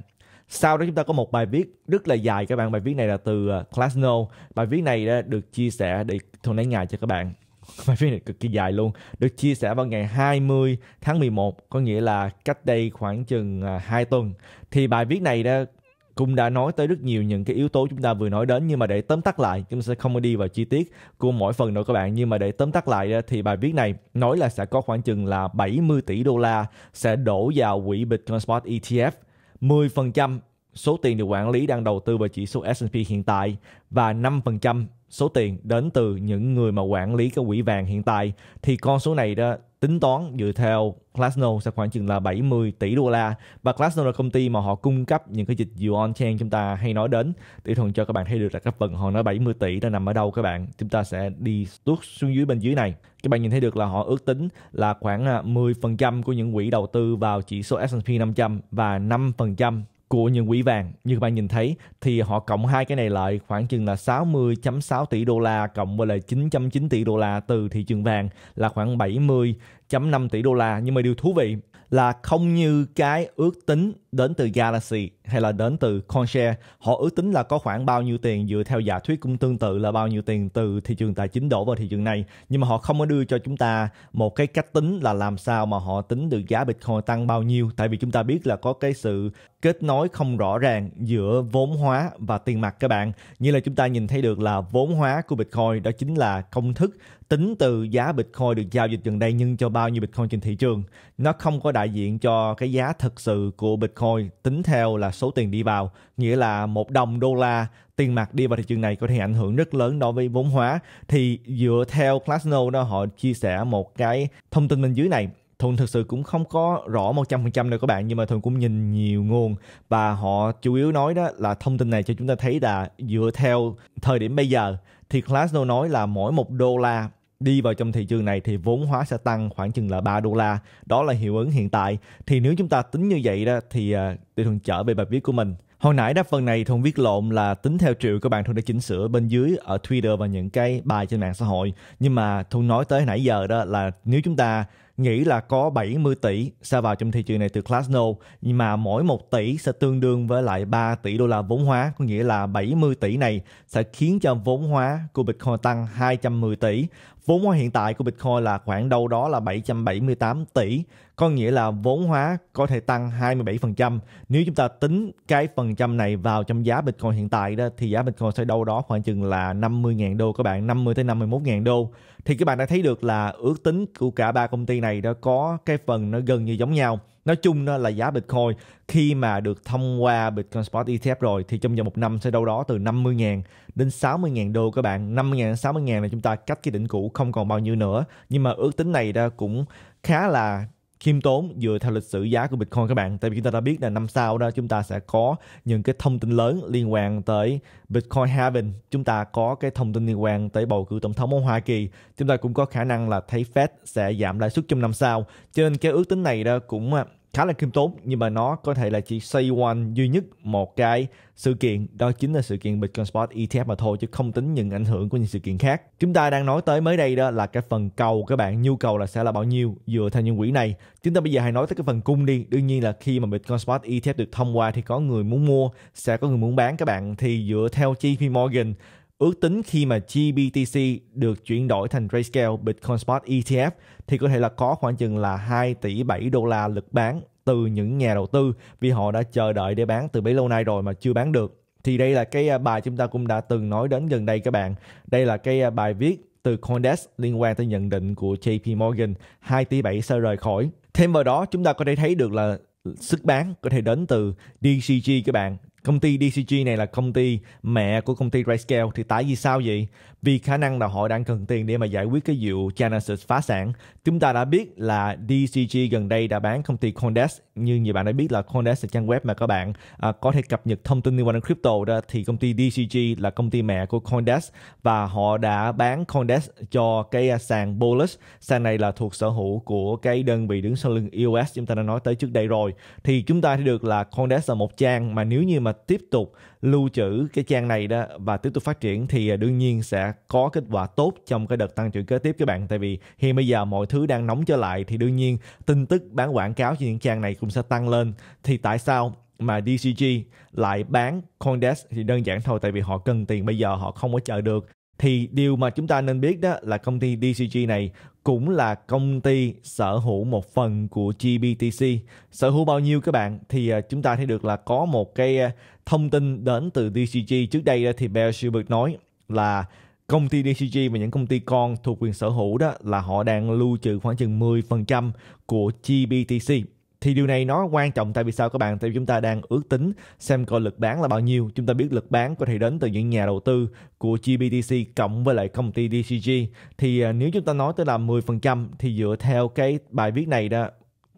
Sau đó chúng ta có một bài viết rất là dài các bạn. Bài viết này là từ ờ, Classno. Bài viết này đã được chia sẻ để thuần lấy ngài cho các bạn bài viết này cực kỳ dài luôn được chia sẻ vào ngày 20 tháng 11 có nghĩa là cách đây khoảng chừng 2 à, tuần thì bài viết này đã cũng đã nói tới rất nhiều những cái yếu tố chúng ta vừa nói đến nhưng mà để tóm tắt lại chúng sẽ không đi vào chi tiết của mỗi phần đâu các bạn nhưng mà để tóm tắt lại thì bài viết này nói là sẽ có khoảng chừng là 70 tỷ đô la sẽ đổ vào quỹ Bitcoin Spot ETF 10% số tiền được quản lý đang đầu tư vào chỉ số S&P hiện tại và 5% số tiền đến từ những người mà quản lý cái quỹ vàng hiện tại thì con số này đó tính toán dựa theo Glassnode sẽ khoảng chừng là 70 tỷ đô la và Glassnode là công ty mà họ cung cấp những cái dịch vụ on-chain chúng ta hay nói đến để thuần cho các bạn thấy được là các phần họ nói 70 tỷ đã nằm ở đâu các bạn chúng ta sẽ đi tuốt xuống dưới bên dưới này các bạn nhìn thấy được là họ ước tính là khoảng 10% à, của những quỹ đầu tư vào chỉ số S&P 500 và 5% của những quỹ vàng như các bạn nhìn thấy thì họ cộng hai cái này lại khoảng chừng là 60.6 tỷ đô la cộng với lại 9.9 tỷ đô la từ thị trường vàng là khoảng 70.5 tỷ đô la nhưng mà điều thú vị là không như cái ước tính đến từ Galaxy hay là đến từ CoinShare. Họ ước tính là có khoảng bao nhiêu tiền dựa theo giả thuyết cũng tương tự là bao nhiêu tiền từ thị trường tài chính đổ vào thị trường này. Nhưng mà họ không có đưa cho chúng ta một cái cách tính là làm sao mà họ tính được giá Bitcoin tăng bao nhiêu. Tại vì chúng ta biết là có cái sự kết nối không rõ ràng giữa vốn hóa và tiền mặt các bạn. Như là chúng ta nhìn thấy được là vốn hóa của Bitcoin đó chính là công thức tính từ giá Bitcoin được giao dịch gần đây nhưng cho bao nhiêu Bitcoin trên thị trường. Nó không có đại diện cho cái giá thực sự của Bitcoin tính theo là số tiền đi vào. Nghĩa là một đồng đô la tiền mặt đi vào thị trường này có thể ảnh hưởng rất lớn đối với vốn hóa. Thì dựa theo Classno đó họ chia sẻ một cái thông tin bên dưới này Thuận thực sự cũng không có rõ 100% đâu các bạn nhưng mà Thuận cũng nhìn nhiều nguồn và họ chủ yếu nói đó là thông tin này cho chúng ta thấy là dựa theo thời điểm bây giờ thì Classno nói là mỗi một đô la đi vào trong thị trường này thì vốn hóa sẽ tăng khoảng chừng là 3 đô la. Đó là hiệu ứng hiện tại. Thì nếu chúng ta tính như vậy đó thì tôi à, thường trở về bài viết của mình. Hồi nãy đáp phần này Thuận viết lộn là tính theo triệu các bạn Thuận đã chỉnh sửa bên dưới ở Twitter và những cái bài trên mạng xã hội. Nhưng mà Thuận nói tới nãy giờ đó là nếu chúng ta nghĩ là có 70 tỷ sẽ vào trong thị trường này từ Classno nhưng mà mỗi 1 tỷ sẽ tương đương với lại 3 tỷ đô la vốn hóa có nghĩa là 70 tỷ này sẽ khiến cho vốn hóa của Bitcoin tăng 210 tỷ vốn hóa hiện tại của Bitcoin là khoảng đâu đó là 778 tỷ có nghĩa là vốn hóa có thể tăng 27% nếu chúng ta tính cái phần trăm này vào trong giá Bitcoin hiện tại đó thì giá Bitcoin sẽ đâu đó khoảng chừng là 50.000 đô các bạn 50 tới 51.000 đô thì các bạn đã thấy được là ước tính của cả ba công ty này đã có cái phần nó gần như giống nhau nói chung là giá Bitcoin khi mà được thông qua Bitcoin Spot ETF rồi thì trong vòng một năm sẽ đâu đó từ 50.000 đến 60.000 đô các bạn 50.000 60.000 là chúng ta cách cái đỉnh cũ không còn bao nhiêu nữa nhưng mà ước tính này đã cũng khá là khiêm tốn dựa theo lịch sử giá của Bitcoin các bạn. Tại vì chúng ta đã biết là năm sau đó chúng ta sẽ có những cái thông tin lớn liên quan tới Bitcoin heaven. Chúng ta có cái thông tin liên quan tới bầu cử tổng thống ở Hoa Kỳ. Chúng ta cũng có khả năng là thấy Fed sẽ giảm lãi suất trong năm sau. Cho nên cái ước tính này đó cũng khá là khiêm tốn nhưng mà nó có thể là chỉ xoay quanh duy nhất một cái sự kiện đó chính là sự kiện Bitcoin Spot ETF mà thôi chứ không tính những ảnh hưởng của những sự kiện khác. Chúng ta đang nói tới mới đây đó là cái phần cầu các bạn nhu cầu là sẽ là bao nhiêu dựa theo những quỹ này. Chúng ta bây giờ hãy nói tới cái phần cung đi. Đương nhiên là khi mà Bitcoin Spot ETF được thông qua thì có người muốn mua sẽ có người muốn bán các bạn thì dựa theo JP Morgan Ước tính khi mà GBTC được chuyển đổi thành Grayscale Bitcoin Spot ETF thì có thể là có khoảng chừng là 2 tỷ 7 đô la lực bán từ những nhà đầu tư vì họ đã chờ đợi để bán từ bấy lâu nay rồi mà chưa bán được. Thì đây là cái à, bài chúng ta cũng đã từng nói đến gần đây các bạn. Đây là cái à, bài viết từ Coindesk liên quan tới nhận định của JP Morgan 2 tỷ 7 sẽ rời khỏi. Thêm vào đó chúng ta có thể thấy được là sức bán có thể đến từ DCG các bạn công ty DCG này là công ty mẹ của công ty RayScale thì tại vì sao vậy? Vì khả năng là họ đang cần tiền để mà giải quyết cái vụ Genesis phá sản Chúng ta đã biết là DCG gần đây đã bán công ty Coindesk. Như nhiều bạn đã biết là Coindesk là trang web mà các bạn à, có thể cập nhật thông tin liên quan đến crypto đó thì công ty DCG là công ty mẹ của Coindesk và họ đã bán Coindesk cho cái à, sàn Bolus. Sàn này là thuộc sở hữu của cái đơn vị đứng sau lưng EOS chúng ta đã nói tới trước đây rồi. Thì chúng ta thấy được là Coindesk là một trang mà nếu như mà tiếp tục lưu trữ cái trang này đó và tiếp tục phát triển thì à, đương nhiên sẽ có kết quả tốt trong cái đợt tăng trưởng kế tiếp các bạn tại vì hiện bây giờ mọi thứ đang nóng trở lại thì đương nhiên tin tức bán quảng cáo trên những trang này cũng sẽ tăng lên thì tại sao mà DCG lại bán Coindesk thì đơn giản thôi tại vì họ cần tiền bây giờ họ không có chờ được thì điều mà chúng ta nên biết đó là công ty DCG này cũng là công ty sở hữu một phần của GBTC. Sở hữu bao nhiêu các bạn thì à, chúng ta thấy được là có một cái à, thông tin đến từ DCG trước đây thì Bear Silbert nói là công ty DCG và những công ty con thuộc quyền sở hữu đó là họ đang lưu trữ khoảng chừng 10% của GBTC thì điều này nó quan trọng tại vì sao các bạn tại vì chúng ta đang ước tính xem coi lực bán là bao nhiêu chúng ta biết lực bán có thể đến từ những nhà đầu tư của GBTC cộng với lại công ty DCG thì à, nếu chúng ta nói tới là 10% thì dựa theo cái bài viết này đó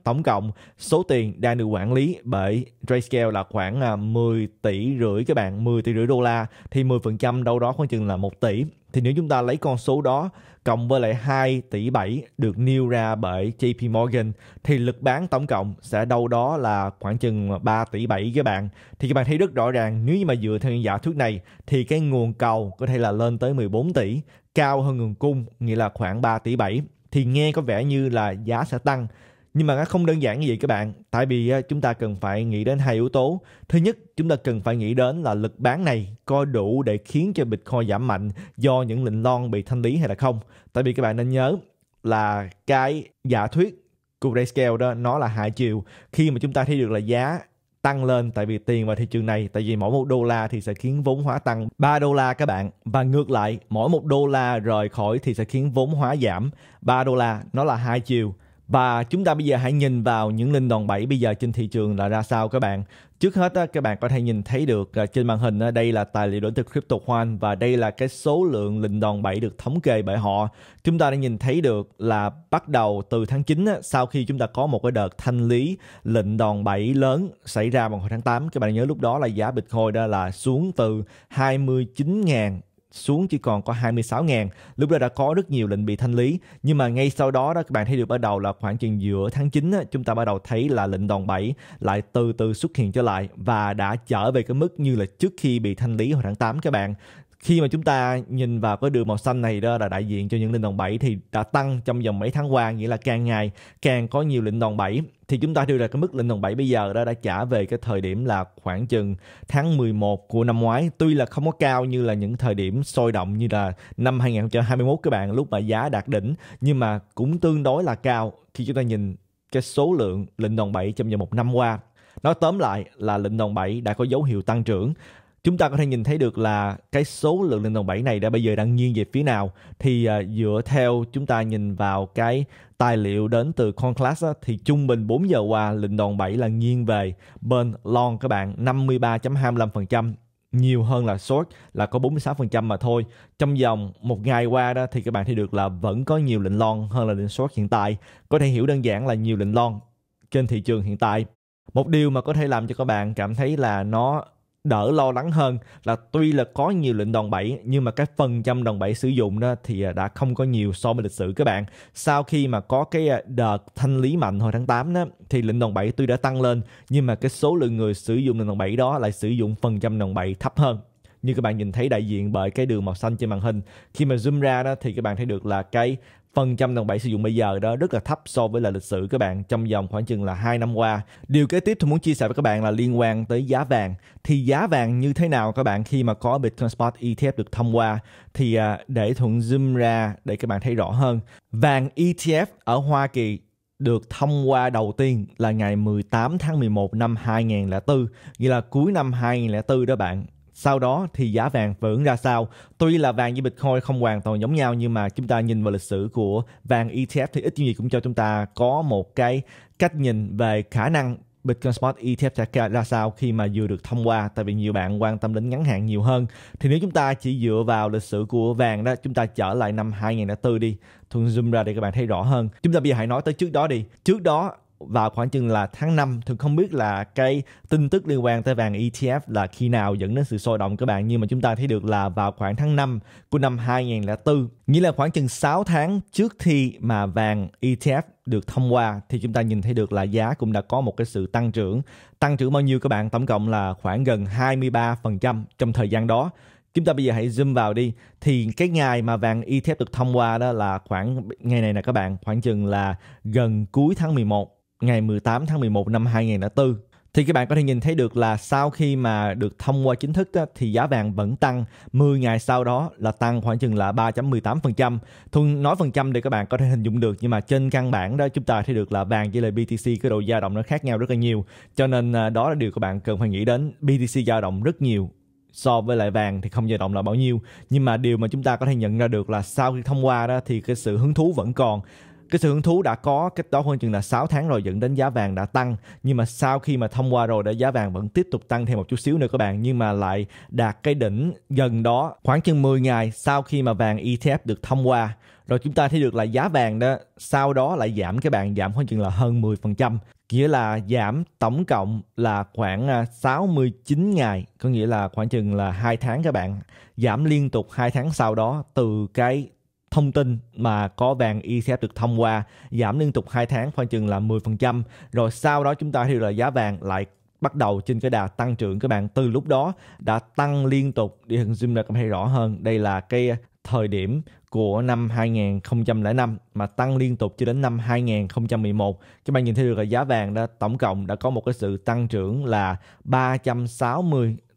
Tổng cộng số tiền đang được quản lý bởi Grayscale là khoảng 10 à, tỷ rưỡi các bạn, 10 tỷ rưỡi đô la thì 10% đâu đó khoảng chừng là 1 tỷ. Thì nếu chúng ta lấy con số đó cộng với lại 2 tỷ 7 được nêu ra bởi JP Morgan thì lực bán tổng cộng sẽ đâu đó là khoảng chừng 3 tỷ 7 các bạn. Thì các bạn thấy rất rõ ràng nếu như mà dựa theo giả thuyết này thì cái nguồn cầu có thể là lên tới 14 tỷ, cao hơn nguồn cung nghĩa là khoảng 3 tỷ 7 thì nghe có vẻ như là giá sẽ tăng nhưng mà nó không đơn giản như vậy các bạn tại vì à, chúng ta cần phải nghĩ đến hai yếu tố thứ nhất chúng ta cần phải nghĩ đến là lực bán này có đủ để khiến cho bitcoin giảm mạnh do những lệnh lon bị thanh lý hay là không tại vì các bạn nên nhớ là cái giả thuyết của grayscale đó nó là hai chiều khi mà chúng ta thấy được là giá tăng lên tại vì tiền vào thị trường này tại vì mỗi một đô la thì sẽ khiến vốn hóa tăng 3 đô la các bạn và ngược lại mỗi một đô la rời khỏi thì sẽ khiến vốn hóa giảm 3 đô la nó là hai chiều và chúng ta bây giờ hãy nhìn vào những linh đòn bẩy bây giờ trên thị trường là ra sao các bạn. Trước hết các bạn có thể nhìn thấy được à, trên màn hình đây là tài liệu đến từ CryptoQuant và đây là cái số lượng linh đòn bẩy được thống kê bởi họ. Chúng ta đã nhìn thấy được là bắt đầu từ tháng 9 sau khi chúng ta có một cái đợt thanh lý lệnh đòn bẩy lớn xảy ra vào hồi tháng 8. Các bạn nhớ lúc đó là giá Bitcoin đó là xuống từ 29.000 xuống chỉ còn có 26 000 Lúc đó đã có rất nhiều lệnh bị thanh lý. Nhưng mà ngay sau đó đó các bạn thấy được bắt đầu là khoảng chừng giữa tháng 9 á, chúng ta bắt đầu thấy là lệnh đòn bẩy lại từ từ xuất hiện trở lại và đã trở về cái mức như là trước khi bị thanh lý hồi tháng 8 các bạn khi mà chúng ta nhìn vào cái đường màu xanh này đó là đại diện cho những linh đoàn 7 thì đã tăng trong vòng mấy tháng qua nghĩa là càng ngày càng có nhiều linh đoàn 7 thì chúng ta đưa ra cái mức linh đoàn 7 bây giờ đó đã trả về cái thời điểm là khoảng chừng tháng 11 của năm ngoái tuy là không có cao như là những thời điểm sôi động như là năm 2021 các bạn lúc mà giá đạt đỉnh nhưng mà cũng tương đối là cao khi chúng ta nhìn cái số lượng linh đoàn 7 trong vòng một năm qua Nói tóm lại là lệnh đòn 7 đã có dấu hiệu tăng trưởng chúng ta có thể nhìn thấy được là cái số lượng linh hồn 7 này đã bây giờ đang nghiêng về phía nào thì à, dựa theo chúng ta nhìn vào cái tài liệu đến từ Conclass á, thì trung bình 4 giờ qua lệnh đòn 7 là nghiêng về bên long các bạn 53.25% nhiều hơn là short là có 46% mà thôi. Trong vòng một ngày qua đó thì các bạn thấy được là vẫn có nhiều lệnh long hơn là lệnh short hiện tại. Có thể hiểu đơn giản là nhiều lệnh long trên thị trường hiện tại. Một điều mà có thể làm cho các bạn cảm thấy là nó đỡ lo lắng hơn là tuy là có nhiều lệnh đòn bẩy nhưng mà cái phần trăm đòn bẩy sử dụng đó thì à, đã không có nhiều so với lịch sử các bạn. Sau khi mà có cái à, đợt thanh lý mạnh hồi tháng 8 đó thì lệnh đòn bẩy tuy đã tăng lên nhưng mà cái số lượng người sử dụng lệnh đòn bẩy đó lại sử dụng phần trăm đòn bẩy thấp hơn như các bạn nhìn thấy đại diện bởi cái đường màu xanh trên màn hình khi mà zoom ra đó thì các bạn thấy được là cái phần trăm đồng bạc sử dụng bây giờ đó rất là thấp so với là lịch sử các bạn trong vòng khoảng chừng là 2 năm qua. Điều kế tiếp tôi muốn chia sẻ với các bạn là liên quan tới giá vàng. Thì giá vàng như thế nào các bạn khi mà có Bitcoin Spot ETF được thông qua thì à, để thuận zoom ra để các bạn thấy rõ hơn. Vàng ETF ở Hoa Kỳ được thông qua đầu tiên là ngày 18 tháng 11 năm 2004, nghĩa là cuối năm 2004 đó bạn sau đó thì giá vàng vẫn ra sao tuy là vàng với bitcoin không hoàn toàn giống nhau nhưng mà chúng ta nhìn vào lịch sử của vàng ETF thì ít như gì cũng cho chúng ta có một cái cách nhìn về khả năng Bitcoin Spot ETF sẽ ra sao khi mà vừa được thông qua tại vì nhiều bạn quan tâm đến ngắn hạn nhiều hơn thì nếu chúng ta chỉ dựa vào lịch sử của vàng đó chúng ta trở lại năm 2004 đi Thuận zoom ra để các bạn thấy rõ hơn chúng ta bây giờ hãy nói tới trước đó đi trước đó vào khoảng chừng là tháng 5 thường không biết là cái tin tức liên quan tới vàng ETF là khi nào dẫn đến sự sôi động các bạn nhưng mà chúng ta thấy được là vào khoảng tháng 5 của năm 2004 nghĩa là khoảng chừng 6 tháng trước khi mà vàng ETF được thông qua thì chúng ta nhìn thấy được là giá cũng đã có một cái sự tăng trưởng tăng trưởng bao nhiêu các bạn tổng cộng là khoảng gần 23% trong thời gian đó chúng ta bây giờ hãy zoom vào đi thì cái ngày mà vàng ETF được thông qua đó là khoảng ngày này nè các bạn khoảng chừng là gần cuối tháng 11 ngày 18 tháng 11 năm 2004 thì các bạn có thể nhìn thấy được là sau khi mà được thông qua chính thức á, thì giá vàng vẫn tăng 10 ngày sau đó là tăng khoảng chừng là 3.18% Thuần nói phần trăm để các bạn có thể hình dung được nhưng mà trên căn bản đó chúng ta thấy được là vàng với lại BTC cái độ dao động nó khác nhau rất là nhiều cho nên à, đó là điều các bạn cần phải nghĩ đến BTC dao động rất nhiều so với lại vàng thì không dao động là bao nhiêu nhưng mà điều mà chúng ta có thể nhận ra được là sau khi thông qua đó thì cái sự hứng thú vẫn còn cái sự hứng thú đã có cách đó hơn chừng là 6 tháng rồi dẫn đến giá vàng đã tăng nhưng mà sau khi mà thông qua rồi đã giá vàng vẫn tiếp tục tăng thêm một chút xíu nữa các bạn nhưng mà lại đạt cái đỉnh gần đó khoảng chừng 10 ngày sau khi mà vàng ETF được thông qua rồi chúng ta thấy được là giá vàng đó sau đó lại giảm các bạn giảm khoảng chừng là hơn 10% nghĩa là giảm tổng cộng là khoảng 69 à, ngày có nghĩa là khoảng chừng là hai tháng các bạn giảm liên tục hai tháng sau đó từ cái thông tin mà có vàng ETF được thông qua giảm liên tục 2 tháng khoảng chừng là 10% rồi sau đó chúng ta thấy là giá vàng lại bắt đầu trên cái đà tăng trưởng các bạn từ lúc đó đã tăng liên tục để hình dung ra các bạn thấy rõ hơn đây là cái thời điểm của năm 2005 mà tăng liên tục cho đến năm 2011. Các bạn nhìn thấy được là giá vàng đã tổng cộng đã có một cái sự tăng trưởng là 368%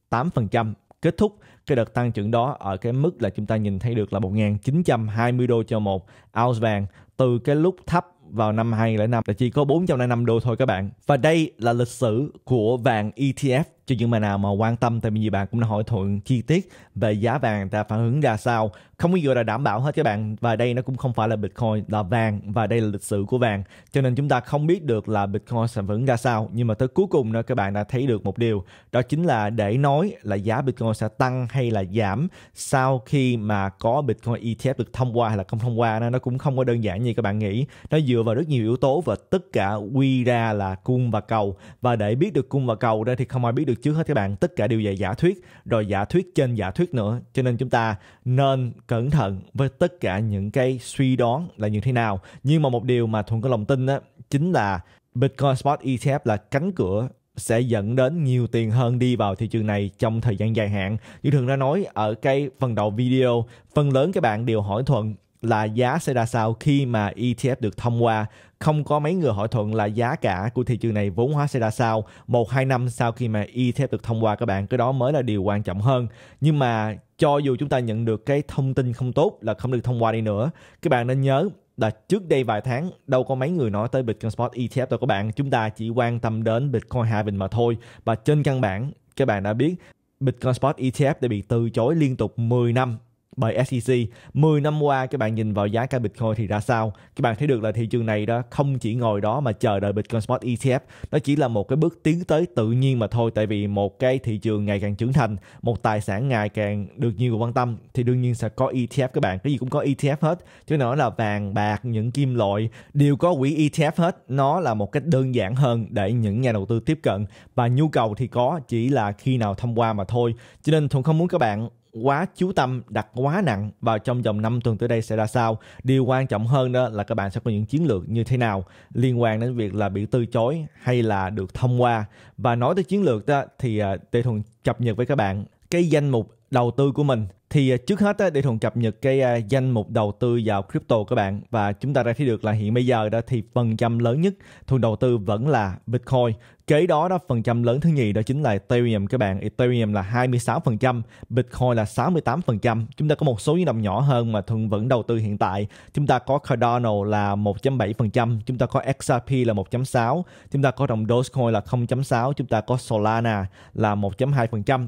kết thúc cái đợt tăng trưởng đó ở cái mức là chúng ta nhìn thấy được là 1.920 đô cho một ounce vàng từ cái lúc thấp vào năm 2005 là chỉ có 405 đô thôi các bạn. Và đây là lịch sử của vàng ETF cho những bạn nào mà quan tâm thì vì nhiều bạn cũng đã hỏi thuận chi tiết về giá vàng ta phản ứng ra sao. Không có gì là đảm bảo hết các bạn và đây nó cũng không phải là Bitcoin là vàng và đây là lịch sử của vàng. Cho nên chúng ta không biết được là Bitcoin sẽ phản ra sao nhưng mà tới cuối cùng đó các bạn đã thấy được một điều đó chính là để nói là giá Bitcoin sẽ tăng hay là giảm sau khi mà có Bitcoin ETF được thông qua hay là không thông qua nó nó cũng không có đơn giản như các bạn nghĩ. Nó dựa vào rất nhiều yếu tố và tất cả quy ra là cung và cầu và để biết được cung và cầu đó thì không ai biết được được trước hết các bạn tất cả đều về giả thuyết rồi giả thuyết trên giả thuyết nữa cho nên chúng ta nên cẩn thận với tất cả những cái suy đoán là như thế nào nhưng mà một điều mà thuận có lòng tin á chính là Bitcoin Spot ETF là cánh cửa sẽ dẫn đến nhiều tiền hơn đi vào thị trường này trong thời gian dài hạn. Như thường đã nói ở cái phần đầu video, phần lớn các bạn đều hỏi Thuận là giá sẽ ra sao khi mà ETF được thông qua. Không có mấy người hỏi thuận là giá cả của thị trường này vốn hóa sẽ ra sao một hai năm sau khi mà ETF được thông qua các bạn. Cái đó mới là điều quan trọng hơn. Nhưng mà cho dù chúng ta nhận được cái thông tin không tốt là không được thông qua đi nữa, các bạn nên nhớ là trước đây vài tháng đâu có mấy người nói tới Bitcoin Spot ETF đâu các bạn. Chúng ta chỉ quan tâm đến Bitcoin Having mà thôi. Và trên căn bản các bạn đã biết Bitcoin Spot ETF đã bị từ chối liên tục 10 năm bởi SEC 10 năm qua các bạn nhìn vào giá cả Bitcoin thì ra sao các bạn thấy được là thị trường này đó không chỉ ngồi đó mà chờ đợi Bitcoin Spot ETF nó chỉ là một cái bước tiến tới tự nhiên mà thôi tại vì một cái thị trường ngày càng trưởng thành một tài sản ngày càng được nhiều người quan tâm thì đương nhiên sẽ có ETF các bạn cái gì cũng có ETF hết chứ nói là vàng bạc những kim loại đều có quỹ ETF hết nó là một cách đơn giản hơn để những nhà đầu tư tiếp cận và nhu cầu thì có chỉ là khi nào thông qua mà thôi cho nên thuận không muốn các bạn quá chú tâm đặt quá nặng vào trong vòng 5 tuần tới đây sẽ ra sao điều quan trọng hơn đó là các bạn sẽ có những chiến lược như thế nào liên quan đến việc là bị từ chối hay là được thông qua và nói tới chiến lược đó thì à, để thuần cập nhật với các bạn cái danh mục đầu tư của mình thì à, trước hết để Thuận cập nhật cái à, danh mục đầu tư vào crypto các bạn và chúng ta đã thấy được là hiện bây giờ đó thì phần trăm lớn nhất Thuận đầu tư vẫn là Bitcoin. Kế đó đó phần trăm lớn thứ nhì đó chính là Ethereum các bạn. Ethereum là 26%, Bitcoin là 68%. Chúng ta có một số những đồng nhỏ hơn mà Thuận vẫn đầu tư hiện tại. Chúng ta có Cardano là 1.7%, chúng ta có XRP là 1.6, chúng ta có đồng Dogecoin là 0.6, chúng ta có Solana là 1.2%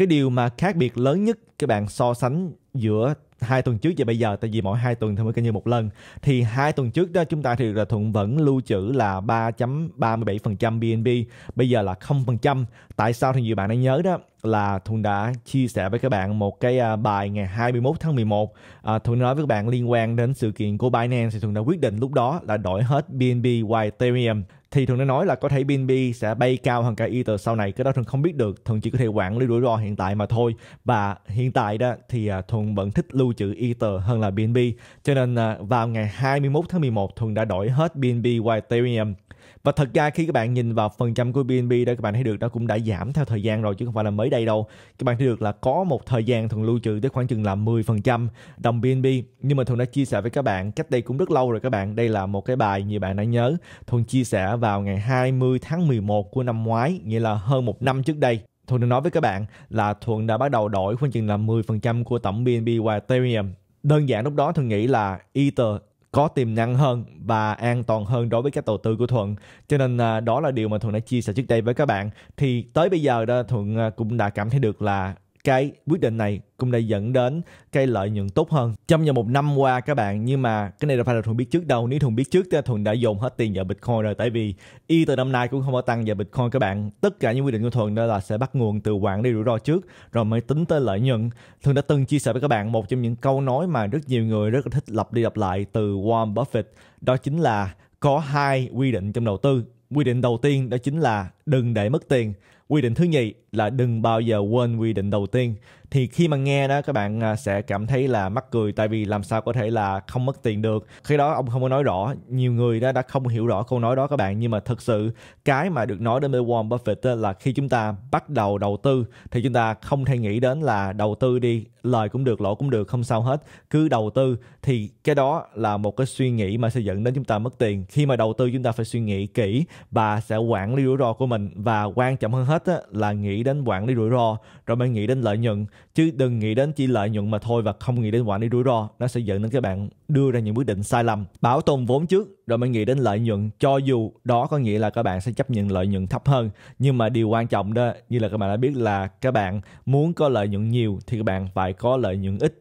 cái điều mà khác biệt lớn nhất các bạn so sánh giữa hai tuần trước và bây giờ tại vì mỗi hai tuần thì mới coi như một lần thì hai tuần trước đó chúng ta thì là thuận vẫn lưu trữ là 3.37% BNB bây giờ là 0% tại sao thì nhiều bạn đã nhớ đó là Thuận đã chia sẻ với các bạn một cái à, bài ngày 21 tháng 11. À, Thuận nói với các bạn liên quan đến sự kiện của Binance thì Thuận đã quyết định lúc đó là đổi hết BNB qua Ethereum thì thường đã nói là có thể BNB sẽ bay cao hơn cả Ether sau này cái đó thường không biết được thường chỉ có thể quản lý rủi ro hiện tại mà thôi và hiện tại đó thì à, thuần vẫn thích lưu trữ Ether hơn là BNB cho nên à, vào ngày 21 tháng 11 thuần đã đổi hết BNB qua Ethereum và thật ra khi các bạn nhìn vào phần trăm của BNB đó các bạn thấy được đó cũng đã giảm theo thời gian rồi chứ không phải là mới đây đâu các bạn thấy được là có một thời gian thường lưu trữ tới khoảng chừng là 10% đồng BNB nhưng mà thường đã chia sẻ với các bạn cách đây cũng rất lâu rồi các bạn đây là một cái bài như bạn đã nhớ thường chia sẻ vào ngày 20 tháng 11 của năm ngoái nghĩa là hơn một năm trước đây Thuận đã nói với các bạn là Thuận đã bắt đầu đổi khoảng chừng là 10% của tổng BNB qua Ethereum đơn giản lúc đó thuận nghĩ là Ether có tiềm năng hơn và an toàn hơn đối với các đầu tư của thuận cho nên à, đó là điều mà thuận đã chia sẻ trước đây với các bạn thì tới bây giờ đó thuận à, cũng đã cảm thấy được là cái quyết định này cũng đã dẫn đến cái lợi nhuận tốt hơn trong vòng một năm qua các bạn nhưng mà cái này là phải là thuận biết trước đâu nếu thuận biết trước thì thuận đã dùng hết tiền vào bitcoin rồi tại vì y từ năm nay cũng không có tăng vào bitcoin các bạn tất cả những quy định của thuận đó là sẽ bắt nguồn từ quản lý rủi ro trước rồi mới tính tới lợi nhuận thuận đã từng chia sẻ với các bạn một trong những câu nói mà rất nhiều người rất là thích lặp đi lặp lại từ warren buffett đó chính là có hai quy định trong đầu tư quy định đầu tiên đó chính là đừng để mất tiền Quy định thứ nhì là đừng bao giờ quên quy định đầu tiên thì khi mà nghe đó các bạn à, sẽ cảm thấy là mắc cười tại vì làm sao có thể là không mất tiền được khi đó ông không có nói rõ nhiều người đó đã không hiểu rõ câu nói đó các bạn nhưng mà thật sự cái mà được nói đến với Warren Buffett là khi chúng ta bắt đầu đầu tư thì chúng ta không thể nghĩ đến là đầu tư đi lời cũng được lỗ cũng được không sao hết cứ đầu tư thì cái đó là một cái suy nghĩ mà sẽ dẫn đến chúng ta mất tiền khi mà đầu tư chúng ta phải suy nghĩ kỹ và sẽ quản lý rủi ro của mình và quan trọng hơn hết là nghĩ đến quản lý rủi ro rồi mới nghĩ đến lợi nhuận chứ đừng nghĩ đến chỉ lợi nhuận mà thôi và không nghĩ đến quản lý rủi ro nó sẽ dẫn đến các bạn đưa ra những quyết định sai lầm bảo tồn vốn trước rồi mới nghĩ đến lợi nhuận cho dù đó có nghĩa là các bạn sẽ chấp nhận lợi nhuận thấp hơn nhưng mà điều quan trọng đó như là các bạn đã biết là các bạn muốn có lợi nhuận nhiều thì các bạn phải có lợi nhuận ít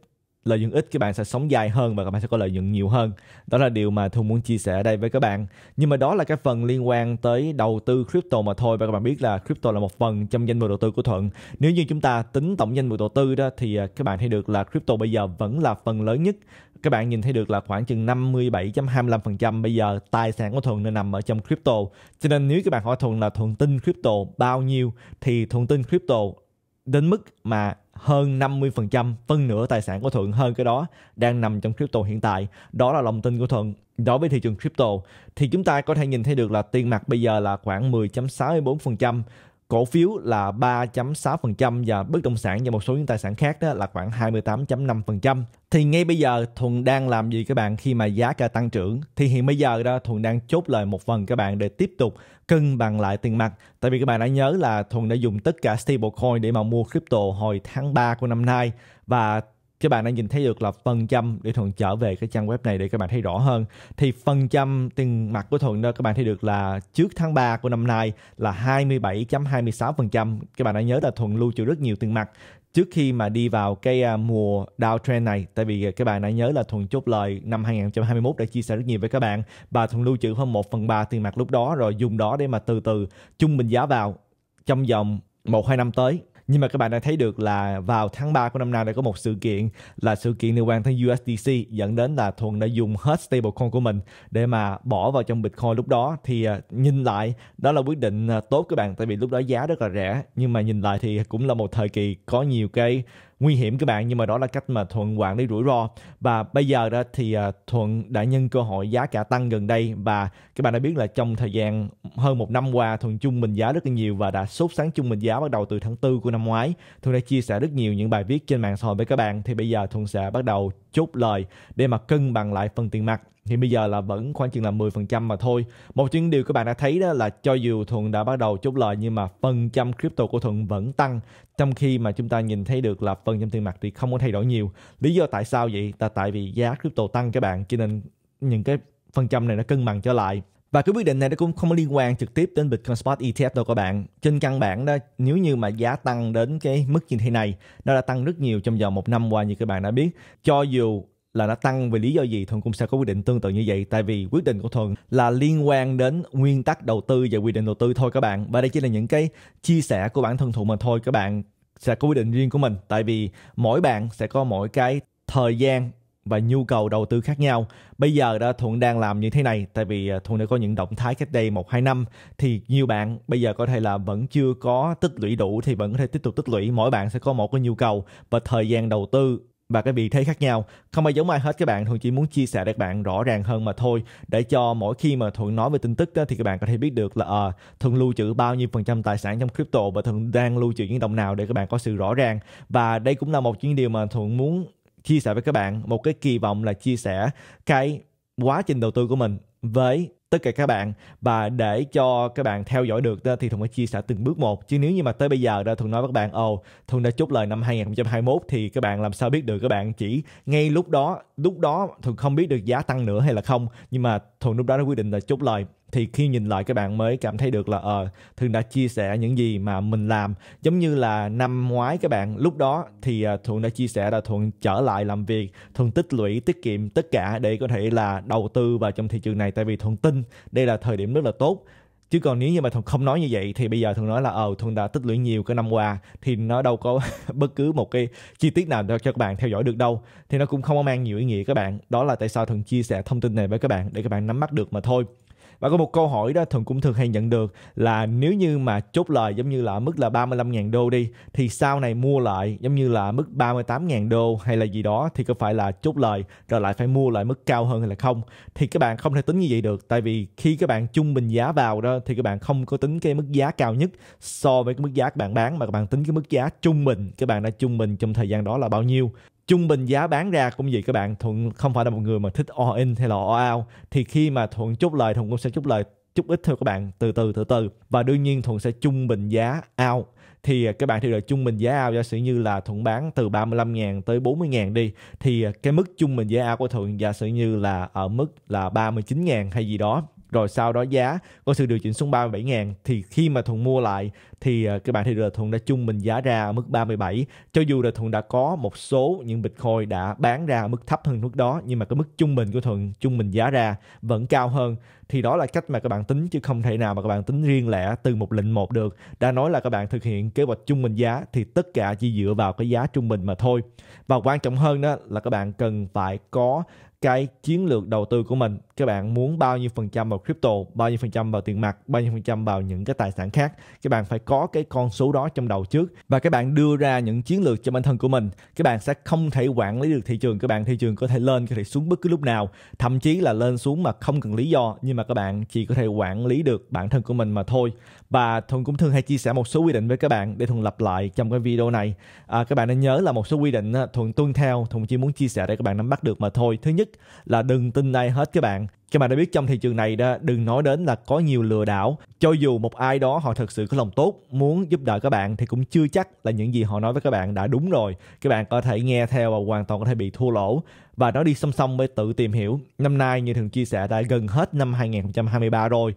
lợi nhuận ít các bạn sẽ sống dài hơn và các bạn sẽ có lợi nhuận nhiều hơn đó là điều mà thu muốn chia sẻ ở đây với các bạn nhưng mà đó là cái phần liên quan tới đầu tư crypto mà thôi và các bạn biết là crypto là một phần trong danh mục đầu tư của thuận nếu như chúng ta tính tổng danh mục đầu tư đó thì à, các bạn thấy được là crypto bây giờ vẫn là phần lớn nhất các bạn nhìn thấy được là khoảng chừng 57.25% bây giờ tài sản của Thuận nên nằm ở trong crypto. Cho nên nếu các bạn hỏi Thuận là Thuận tin crypto bao nhiêu thì Thuận tin crypto đến mức mà hơn 50%, phân nửa tài sản của Thuận hơn cái đó đang nằm trong crypto hiện tại. Đó là lòng tin của Thuận đối với thị trường crypto. Thì chúng ta có thể nhìn thấy được là tiền mặt bây giờ là khoảng 10.64%, cổ phiếu là 3.6% và bất động sản và một số những tài sản khác đó là khoảng 28.5%. Thì ngay bây giờ Thuận đang làm gì các bạn khi mà giá cả tăng trưởng? Thì hiện bây giờ đó Thuận đang chốt lời một phần các bạn để tiếp tục cân bằng lại tiền mặt tại vì các bạn đã nhớ là thuần đã dùng tất cả stablecoin để mà mua crypto hồi tháng 3 của năm nay và các bạn đã nhìn thấy được là phần trăm để thuận trở về cái trang web này để các bạn thấy rõ hơn thì phần trăm tiền mặt của thuận đó các bạn thấy được là trước tháng 3 của năm nay là 27.26% các bạn đã nhớ là thuận lưu trữ rất nhiều tiền mặt trước khi mà đi vào cái à, mùa downtrend này tại vì các bạn đã nhớ là thuần chốt lời năm 2021 đã chia sẻ rất nhiều với các bạn bà thuần lưu trữ hơn 1 phần 3 tiền mặt lúc đó rồi dùng đó để mà từ từ chung bình giá vào trong vòng một hai năm tới nhưng mà các bạn đã thấy được là vào tháng 3 của năm nay đã có một sự kiện là sự kiện liên quan tới USDC dẫn đến là Thuần đã dùng hết stablecoin của mình để mà bỏ vào trong Bitcoin lúc đó thì à, nhìn lại đó là quyết định à, tốt các bạn tại vì lúc đó giá rất là rẻ nhưng mà nhìn lại thì cũng là một thời kỳ có nhiều cái nguy hiểm các bạn nhưng mà đó là cách mà thuận quản lý rủi ro và bây giờ đó thì à, thuận đã nhân cơ hội giá cả tăng gần đây và các bạn đã biết là trong thời gian hơn một năm qua thuận chung bình giá rất là nhiều và đã sốt sáng chung bình giá bắt đầu từ tháng 4 của năm ngoái thuận đã chia sẻ rất nhiều những bài viết trên mạng xã hội với các bạn thì bây giờ thuận sẽ bắt đầu chút lời để mà cân bằng lại phần tiền mặt thì bây giờ là vẫn khoảng chừng là 10% mà thôi. Một những điều các bạn đã thấy đó là cho dù Thuận đã bắt đầu chốt lời nhưng mà phần trăm crypto của Thuận vẫn tăng trong khi mà chúng ta nhìn thấy được là phần trăm tiền mặt thì không có thay đổi nhiều. Lý do tại sao vậy? Là tại vì giá crypto tăng các bạn cho nên những cái phần trăm này nó cân bằng trở lại và cái quyết định này nó cũng không có liên quan trực tiếp đến Bitcoin Spot ETF đâu các bạn. Trên căn bản đó, nếu như mà giá tăng đến cái mức như thế này, nó đã tăng rất nhiều trong vòng một năm qua như các bạn đã biết. Cho dù là nó tăng vì lý do gì thuận cũng sẽ có quyết định tương tự như vậy tại vì quyết định của thuận là liên quan đến nguyên tắc đầu tư và quy định đầu tư thôi các bạn và đây chỉ là những cái chia sẻ của bản thân thuận mà thôi các bạn sẽ có quyết định riêng của mình tại vì mỗi bạn sẽ có mỗi cái thời gian và nhu cầu đầu tư khác nhau. Bây giờ đã Thuận đang làm như thế này tại vì à, Thuận đã có những động thái cách đây 1 2 năm thì nhiều bạn bây giờ có thể là vẫn chưa có tích lũy đủ thì vẫn có thể tiếp tục tích lũy, mỗi bạn sẽ có một cái nhu cầu và thời gian đầu tư và cái vị thế khác nhau không ai giống ai hết các bạn thuận chỉ muốn chia sẻ để các bạn rõ ràng hơn mà thôi để cho mỗi khi mà thuận nói về tin tức đó, thì các bạn có thể biết được là à, thuận lưu trữ bao nhiêu phần trăm tài sản trong crypto và thuận đang lưu trữ những đồng nào để các bạn có sự rõ ràng và đây cũng là một những điều mà thuận muốn chia sẻ với các bạn một cái kỳ vọng là chia sẻ cái quá trình đầu tư của mình với tất cả các bạn và để cho các bạn theo dõi được đó, thì Thuận phải chia sẻ từng bước một chứ nếu như mà tới bây giờ đó Thuận nói với các bạn ồ oh, Thuận đã chốt lời năm 2021 thì các bạn làm sao biết được các bạn chỉ ngay lúc đó lúc đó Thuận không biết được giá tăng nữa hay là không nhưng mà Thuận lúc đó đã quyết định là chốt lời thì khi nhìn lại các bạn mới cảm thấy được là ờ uh, thường đã chia sẻ những gì mà mình làm giống như là năm ngoái các bạn lúc đó thì uh, thuận đã chia sẻ là thuận trở lại làm việc thuận tích lũy tiết kiệm tất cả để có thể là đầu tư vào trong thị trường này tại vì thuận tin đây là thời điểm rất là tốt chứ còn nếu như mà thuận không nói như vậy thì bây giờ thuận nói là ờ thuận đã tích lũy nhiều cái năm qua thì nó đâu có (laughs) bất cứ một cái chi tiết nào cho các bạn theo dõi được đâu thì nó cũng không có mang nhiều ý nghĩa các bạn đó là tại sao thuận chia sẻ thông tin này với các bạn để các bạn nắm bắt được mà thôi và có một câu hỏi đó thường cũng thường hay nhận được là nếu như mà chốt lời giống như là mức là 35.000 đô đi thì sau này mua lại giống như là mức 38.000 đô hay là gì đó thì có phải là chốt lời rồi lại phải mua lại mức cao hơn hay là không thì các bạn không thể tính như vậy được tại vì khi các bạn trung bình giá vào đó thì các bạn không có tính cái mức giá cao nhất so với cái mức giá các bạn bán mà các bạn tính cái mức giá trung bình các bạn đã trung bình trong thời gian đó là bao nhiêu trung bình giá bán ra cũng vậy các bạn thuận không phải là một người mà thích all in hay là all out thì khi mà thuận chốt lời thuận cũng sẽ chốt lời chút ít thôi các bạn từ từ từ từ và đương nhiên thuận sẽ trung bình giá out thì à, các bạn thì được trung bình giá out giả sử như là thuận bán từ 35 ngàn tới 40 ngàn đi thì à, cái mức trung bình giá out của thuận giả sử như là ở mức là 39 ngàn hay gì đó rồi sau đó giá có sự điều chỉnh xuống 37 ngàn thì khi mà Thuận mua lại thì ờ, các bạn thấy được là Thuận đã chung mình giá ra ở mức 37 cho dù là Thuận đã có một số những Bitcoin đã bán ra ở mức thấp hơn mức đó nhưng mà cái mức trung bình của Thuận trung bình giá ra vẫn cao hơn thì đó là cách mà các bạn tính chứ không thể nào mà các bạn tính riêng lẻ từ một lệnh một được đã nói là các bạn thực hiện kế hoạch trung bình giá thì tất cả chỉ dựa vào cái giá trung bình mà thôi và quan trọng hơn đó là các bạn cần phải có cái chiến lược đầu tư của mình các bạn muốn bao nhiêu phần trăm vào crypto bao nhiêu phần trăm vào tiền mặt bao nhiêu phần trăm vào những cái tài sản khác các bạn phải có cái con số đó trong đầu trước và các bạn đưa ra những chiến lược cho bản thân của mình các bạn sẽ không thể quản lý được thị trường các bạn thị trường có thể lên có thể xuống bất cứ lúc nào thậm chí là lên xuống mà không cần lý do nhưng mà các bạn chỉ có thể quản lý được bản thân của mình mà thôi và thuần cũng thường hay chia sẻ một số quy định với các bạn để thuần lặp lại trong cái video này à, các bạn nên nhớ là một số quy định thuần tuân theo thuần chỉ muốn chia sẻ để các bạn nắm bắt được mà thôi thứ nhất nhất là đừng tin ai hết các bạn các bạn đã biết trong thị trường này đó đừng nói đến là có nhiều lừa đảo cho dù một ai đó họ thật sự có lòng tốt muốn giúp đỡ các bạn thì cũng chưa chắc là những gì họ nói với các bạn đã đúng rồi các bạn có thể nghe theo và hoàn toàn có thể bị thua lỗ và nó đi song song với tự tìm hiểu năm nay như thường chia sẻ đã gần hết năm 2023 rồi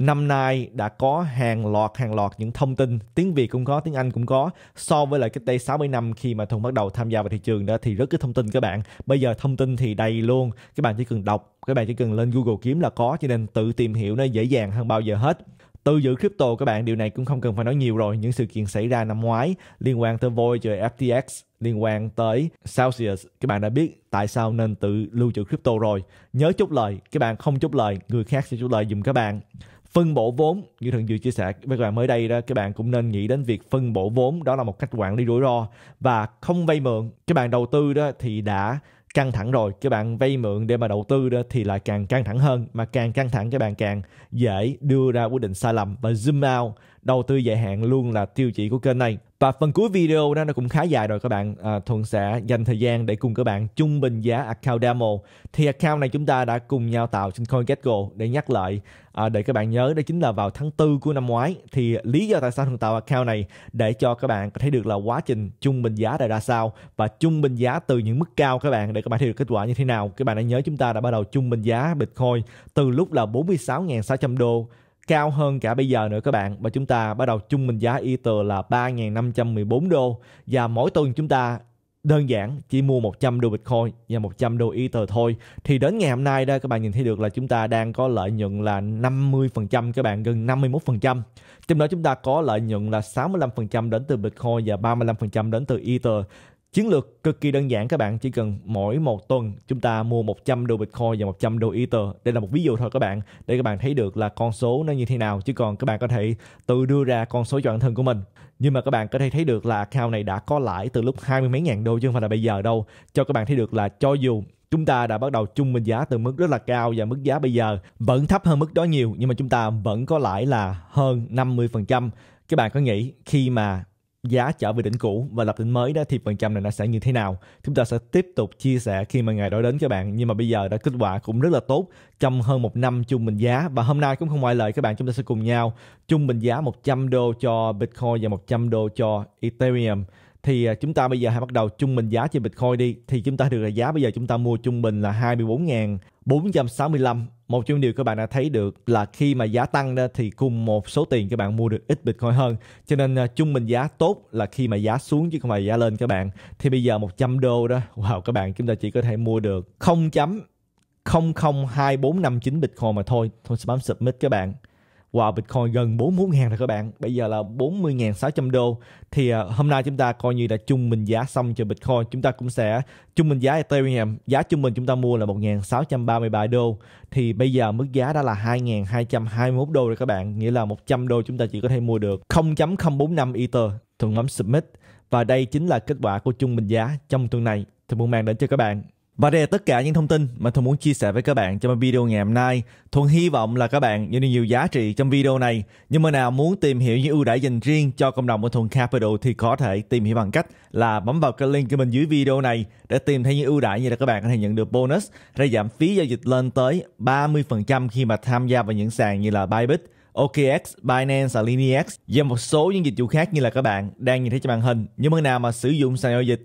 năm nay đã có hàng loạt hàng loạt những thông tin tiếng Việt cũng có tiếng Anh cũng có so với lại cách đây 60 năm khi mà Thuận bắt đầu tham gia vào thị trường đó thì rất cái thông tin các bạn bây giờ thông tin thì đầy luôn các bạn chỉ cần đọc các bạn chỉ cần lên Google kiếm là có cho nên tự tìm hiểu nó dễ dàng hơn bao giờ hết từ giữ crypto các bạn điều này cũng không cần phải nói nhiều rồi những sự kiện xảy ra năm ngoái liên quan tới Voyager FTX liên quan tới Celsius các bạn đã biết tại sao nên tự lưu trữ crypto rồi nhớ chốt lời các bạn không chốt lời người khác sẽ chốt lời dùm các bạn phân bổ vốn như thường vừa chia sẻ với các bạn mới đây đó các bạn cũng nên nghĩ đến việc phân bổ vốn đó là một cách quản lý rủi ro và không vay mượn các bạn đầu tư đó thì đã căng thẳng rồi các bạn vay mượn để mà đầu tư đó thì lại càng căng thẳng hơn mà càng căng thẳng các bạn càng dễ đưa ra quyết định sai lầm và zoom out đầu tư dài hạn luôn là tiêu chí của kênh này và phần cuối video đó nó cũng khá dài rồi các bạn à, thuận sẽ dành thời gian để cùng các bạn trung bình giá account demo thì account này chúng ta đã cùng nhau tạo trên CoinGecko để nhắc lại à, để các bạn nhớ đó chính là vào tháng tư của năm ngoái thì lý do tại sao thuận tạo account này để cho các bạn có thể được là quá trình trung bình giá đã ra sao và trung bình giá từ những mức cao các bạn để các bạn thấy được kết quả như thế nào các bạn đã nhớ chúng ta đã bắt đầu trung bình giá Bitcoin từ lúc là 46.600 đô cao hơn cả bây giờ nữa các bạn và chúng ta bắt đầu trung bình giá Ether là 3.514 đô và mỗi tuần chúng ta đơn giản chỉ mua 100 đô Bitcoin và 100 đô Ether thôi thì đến ngày hôm nay đó các bạn nhìn thấy được là chúng ta đang có lợi nhuận là 50% các bạn gần 51% trong đó chúng ta có lợi nhuận là 65% đến từ Bitcoin và 35% đến từ Ether Chiến lược cực kỳ đơn giản các bạn, chỉ cần mỗi một tuần chúng ta mua 100 đô Bitcoin và 100 đô Ether. Đây là một ví dụ thôi các bạn, để các bạn thấy được là con số nó như thế nào, chứ còn các bạn có thể tự đưa ra con số cho bản thân của mình. Nhưng mà các bạn có thể thấy được là account này đã có lãi từ lúc hai mươi mấy ngàn đô chứ không phải là bây giờ đâu. Cho các bạn thấy được là cho dù chúng ta đã bắt đầu chung bình giá từ mức rất là cao và mức giá bây giờ vẫn thấp hơn mức đó nhiều nhưng mà chúng ta vẫn có lãi là hơn 50%. Các bạn có nghĩ khi mà giá trở về đỉnh cũ và lập đỉnh mới đó thì phần trăm này nó sẽ như thế nào chúng ta sẽ tiếp tục chia sẻ khi mà ngày đó đến các bạn nhưng mà bây giờ đã kết quả cũng rất là tốt trong hơn một năm trung bình giá và hôm nay cũng không ngoại lệ các bạn chúng ta sẽ cùng nhau trung bình giá 100 đô cho Bitcoin và 100 đô cho Ethereum thì à, chúng ta bây giờ hãy bắt đầu trung bình giá trên Bitcoin đi thì chúng ta được là giá bây giờ chúng ta mua trung bình là 24.465 một trong những điều các bạn đã thấy được là khi mà giá tăng đó thì cùng một số tiền các bạn mua được ít Bitcoin hơn. Cho nên à, trung bình giá tốt là khi mà giá xuống chứ không phải giá lên các bạn. Thì bây giờ 100 đô đó, wow các bạn chúng ta chỉ có thể mua được 0.002459 Bitcoin mà thôi. Thôi spam submit các bạn. Wow, Bitcoin gần 44 ngàn rồi các bạn. Bây giờ là 40 ngàn 600 đô. Thì à, hôm nay chúng ta coi như là trung bình giá xong cho Bitcoin. Chúng ta cũng sẽ trung bình giá Ethereum. Giá trung bình chúng ta mua là 1.633 đô. Thì bây giờ mức giá đó là 2.221 đô rồi các bạn. Nghĩa là 100 đô chúng ta chỉ có thể mua được 0.045 Ether. Thường bấm Submit. Và đây chính là kết quả của trung bình giá trong tuần này. Thì buôn mang đến cho các bạn. Và đây là tất cả những thông tin mà Thuần muốn chia sẻ với các bạn trong video ngày hôm nay. Thuần hy vọng là các bạn nhận được nhiều giá trị trong video này. Nhưng mà nào muốn tìm hiểu những ưu đãi dành riêng cho cộng đồng của Thuần Capital thì có thể tìm hiểu bằng cách là bấm vào cái link của mình dưới video này để tìm thấy những ưu đãi như là các bạn có thể nhận được bonus ra giảm phí giao dịch lên tới 30% khi mà tham gia vào những sàn như là Bybit, OKX, Binance, Alinex và một số những dịch vụ khác như là các bạn đang nhìn thấy trên màn hình. Nhưng mà nào mà sử dụng sàn giao dịch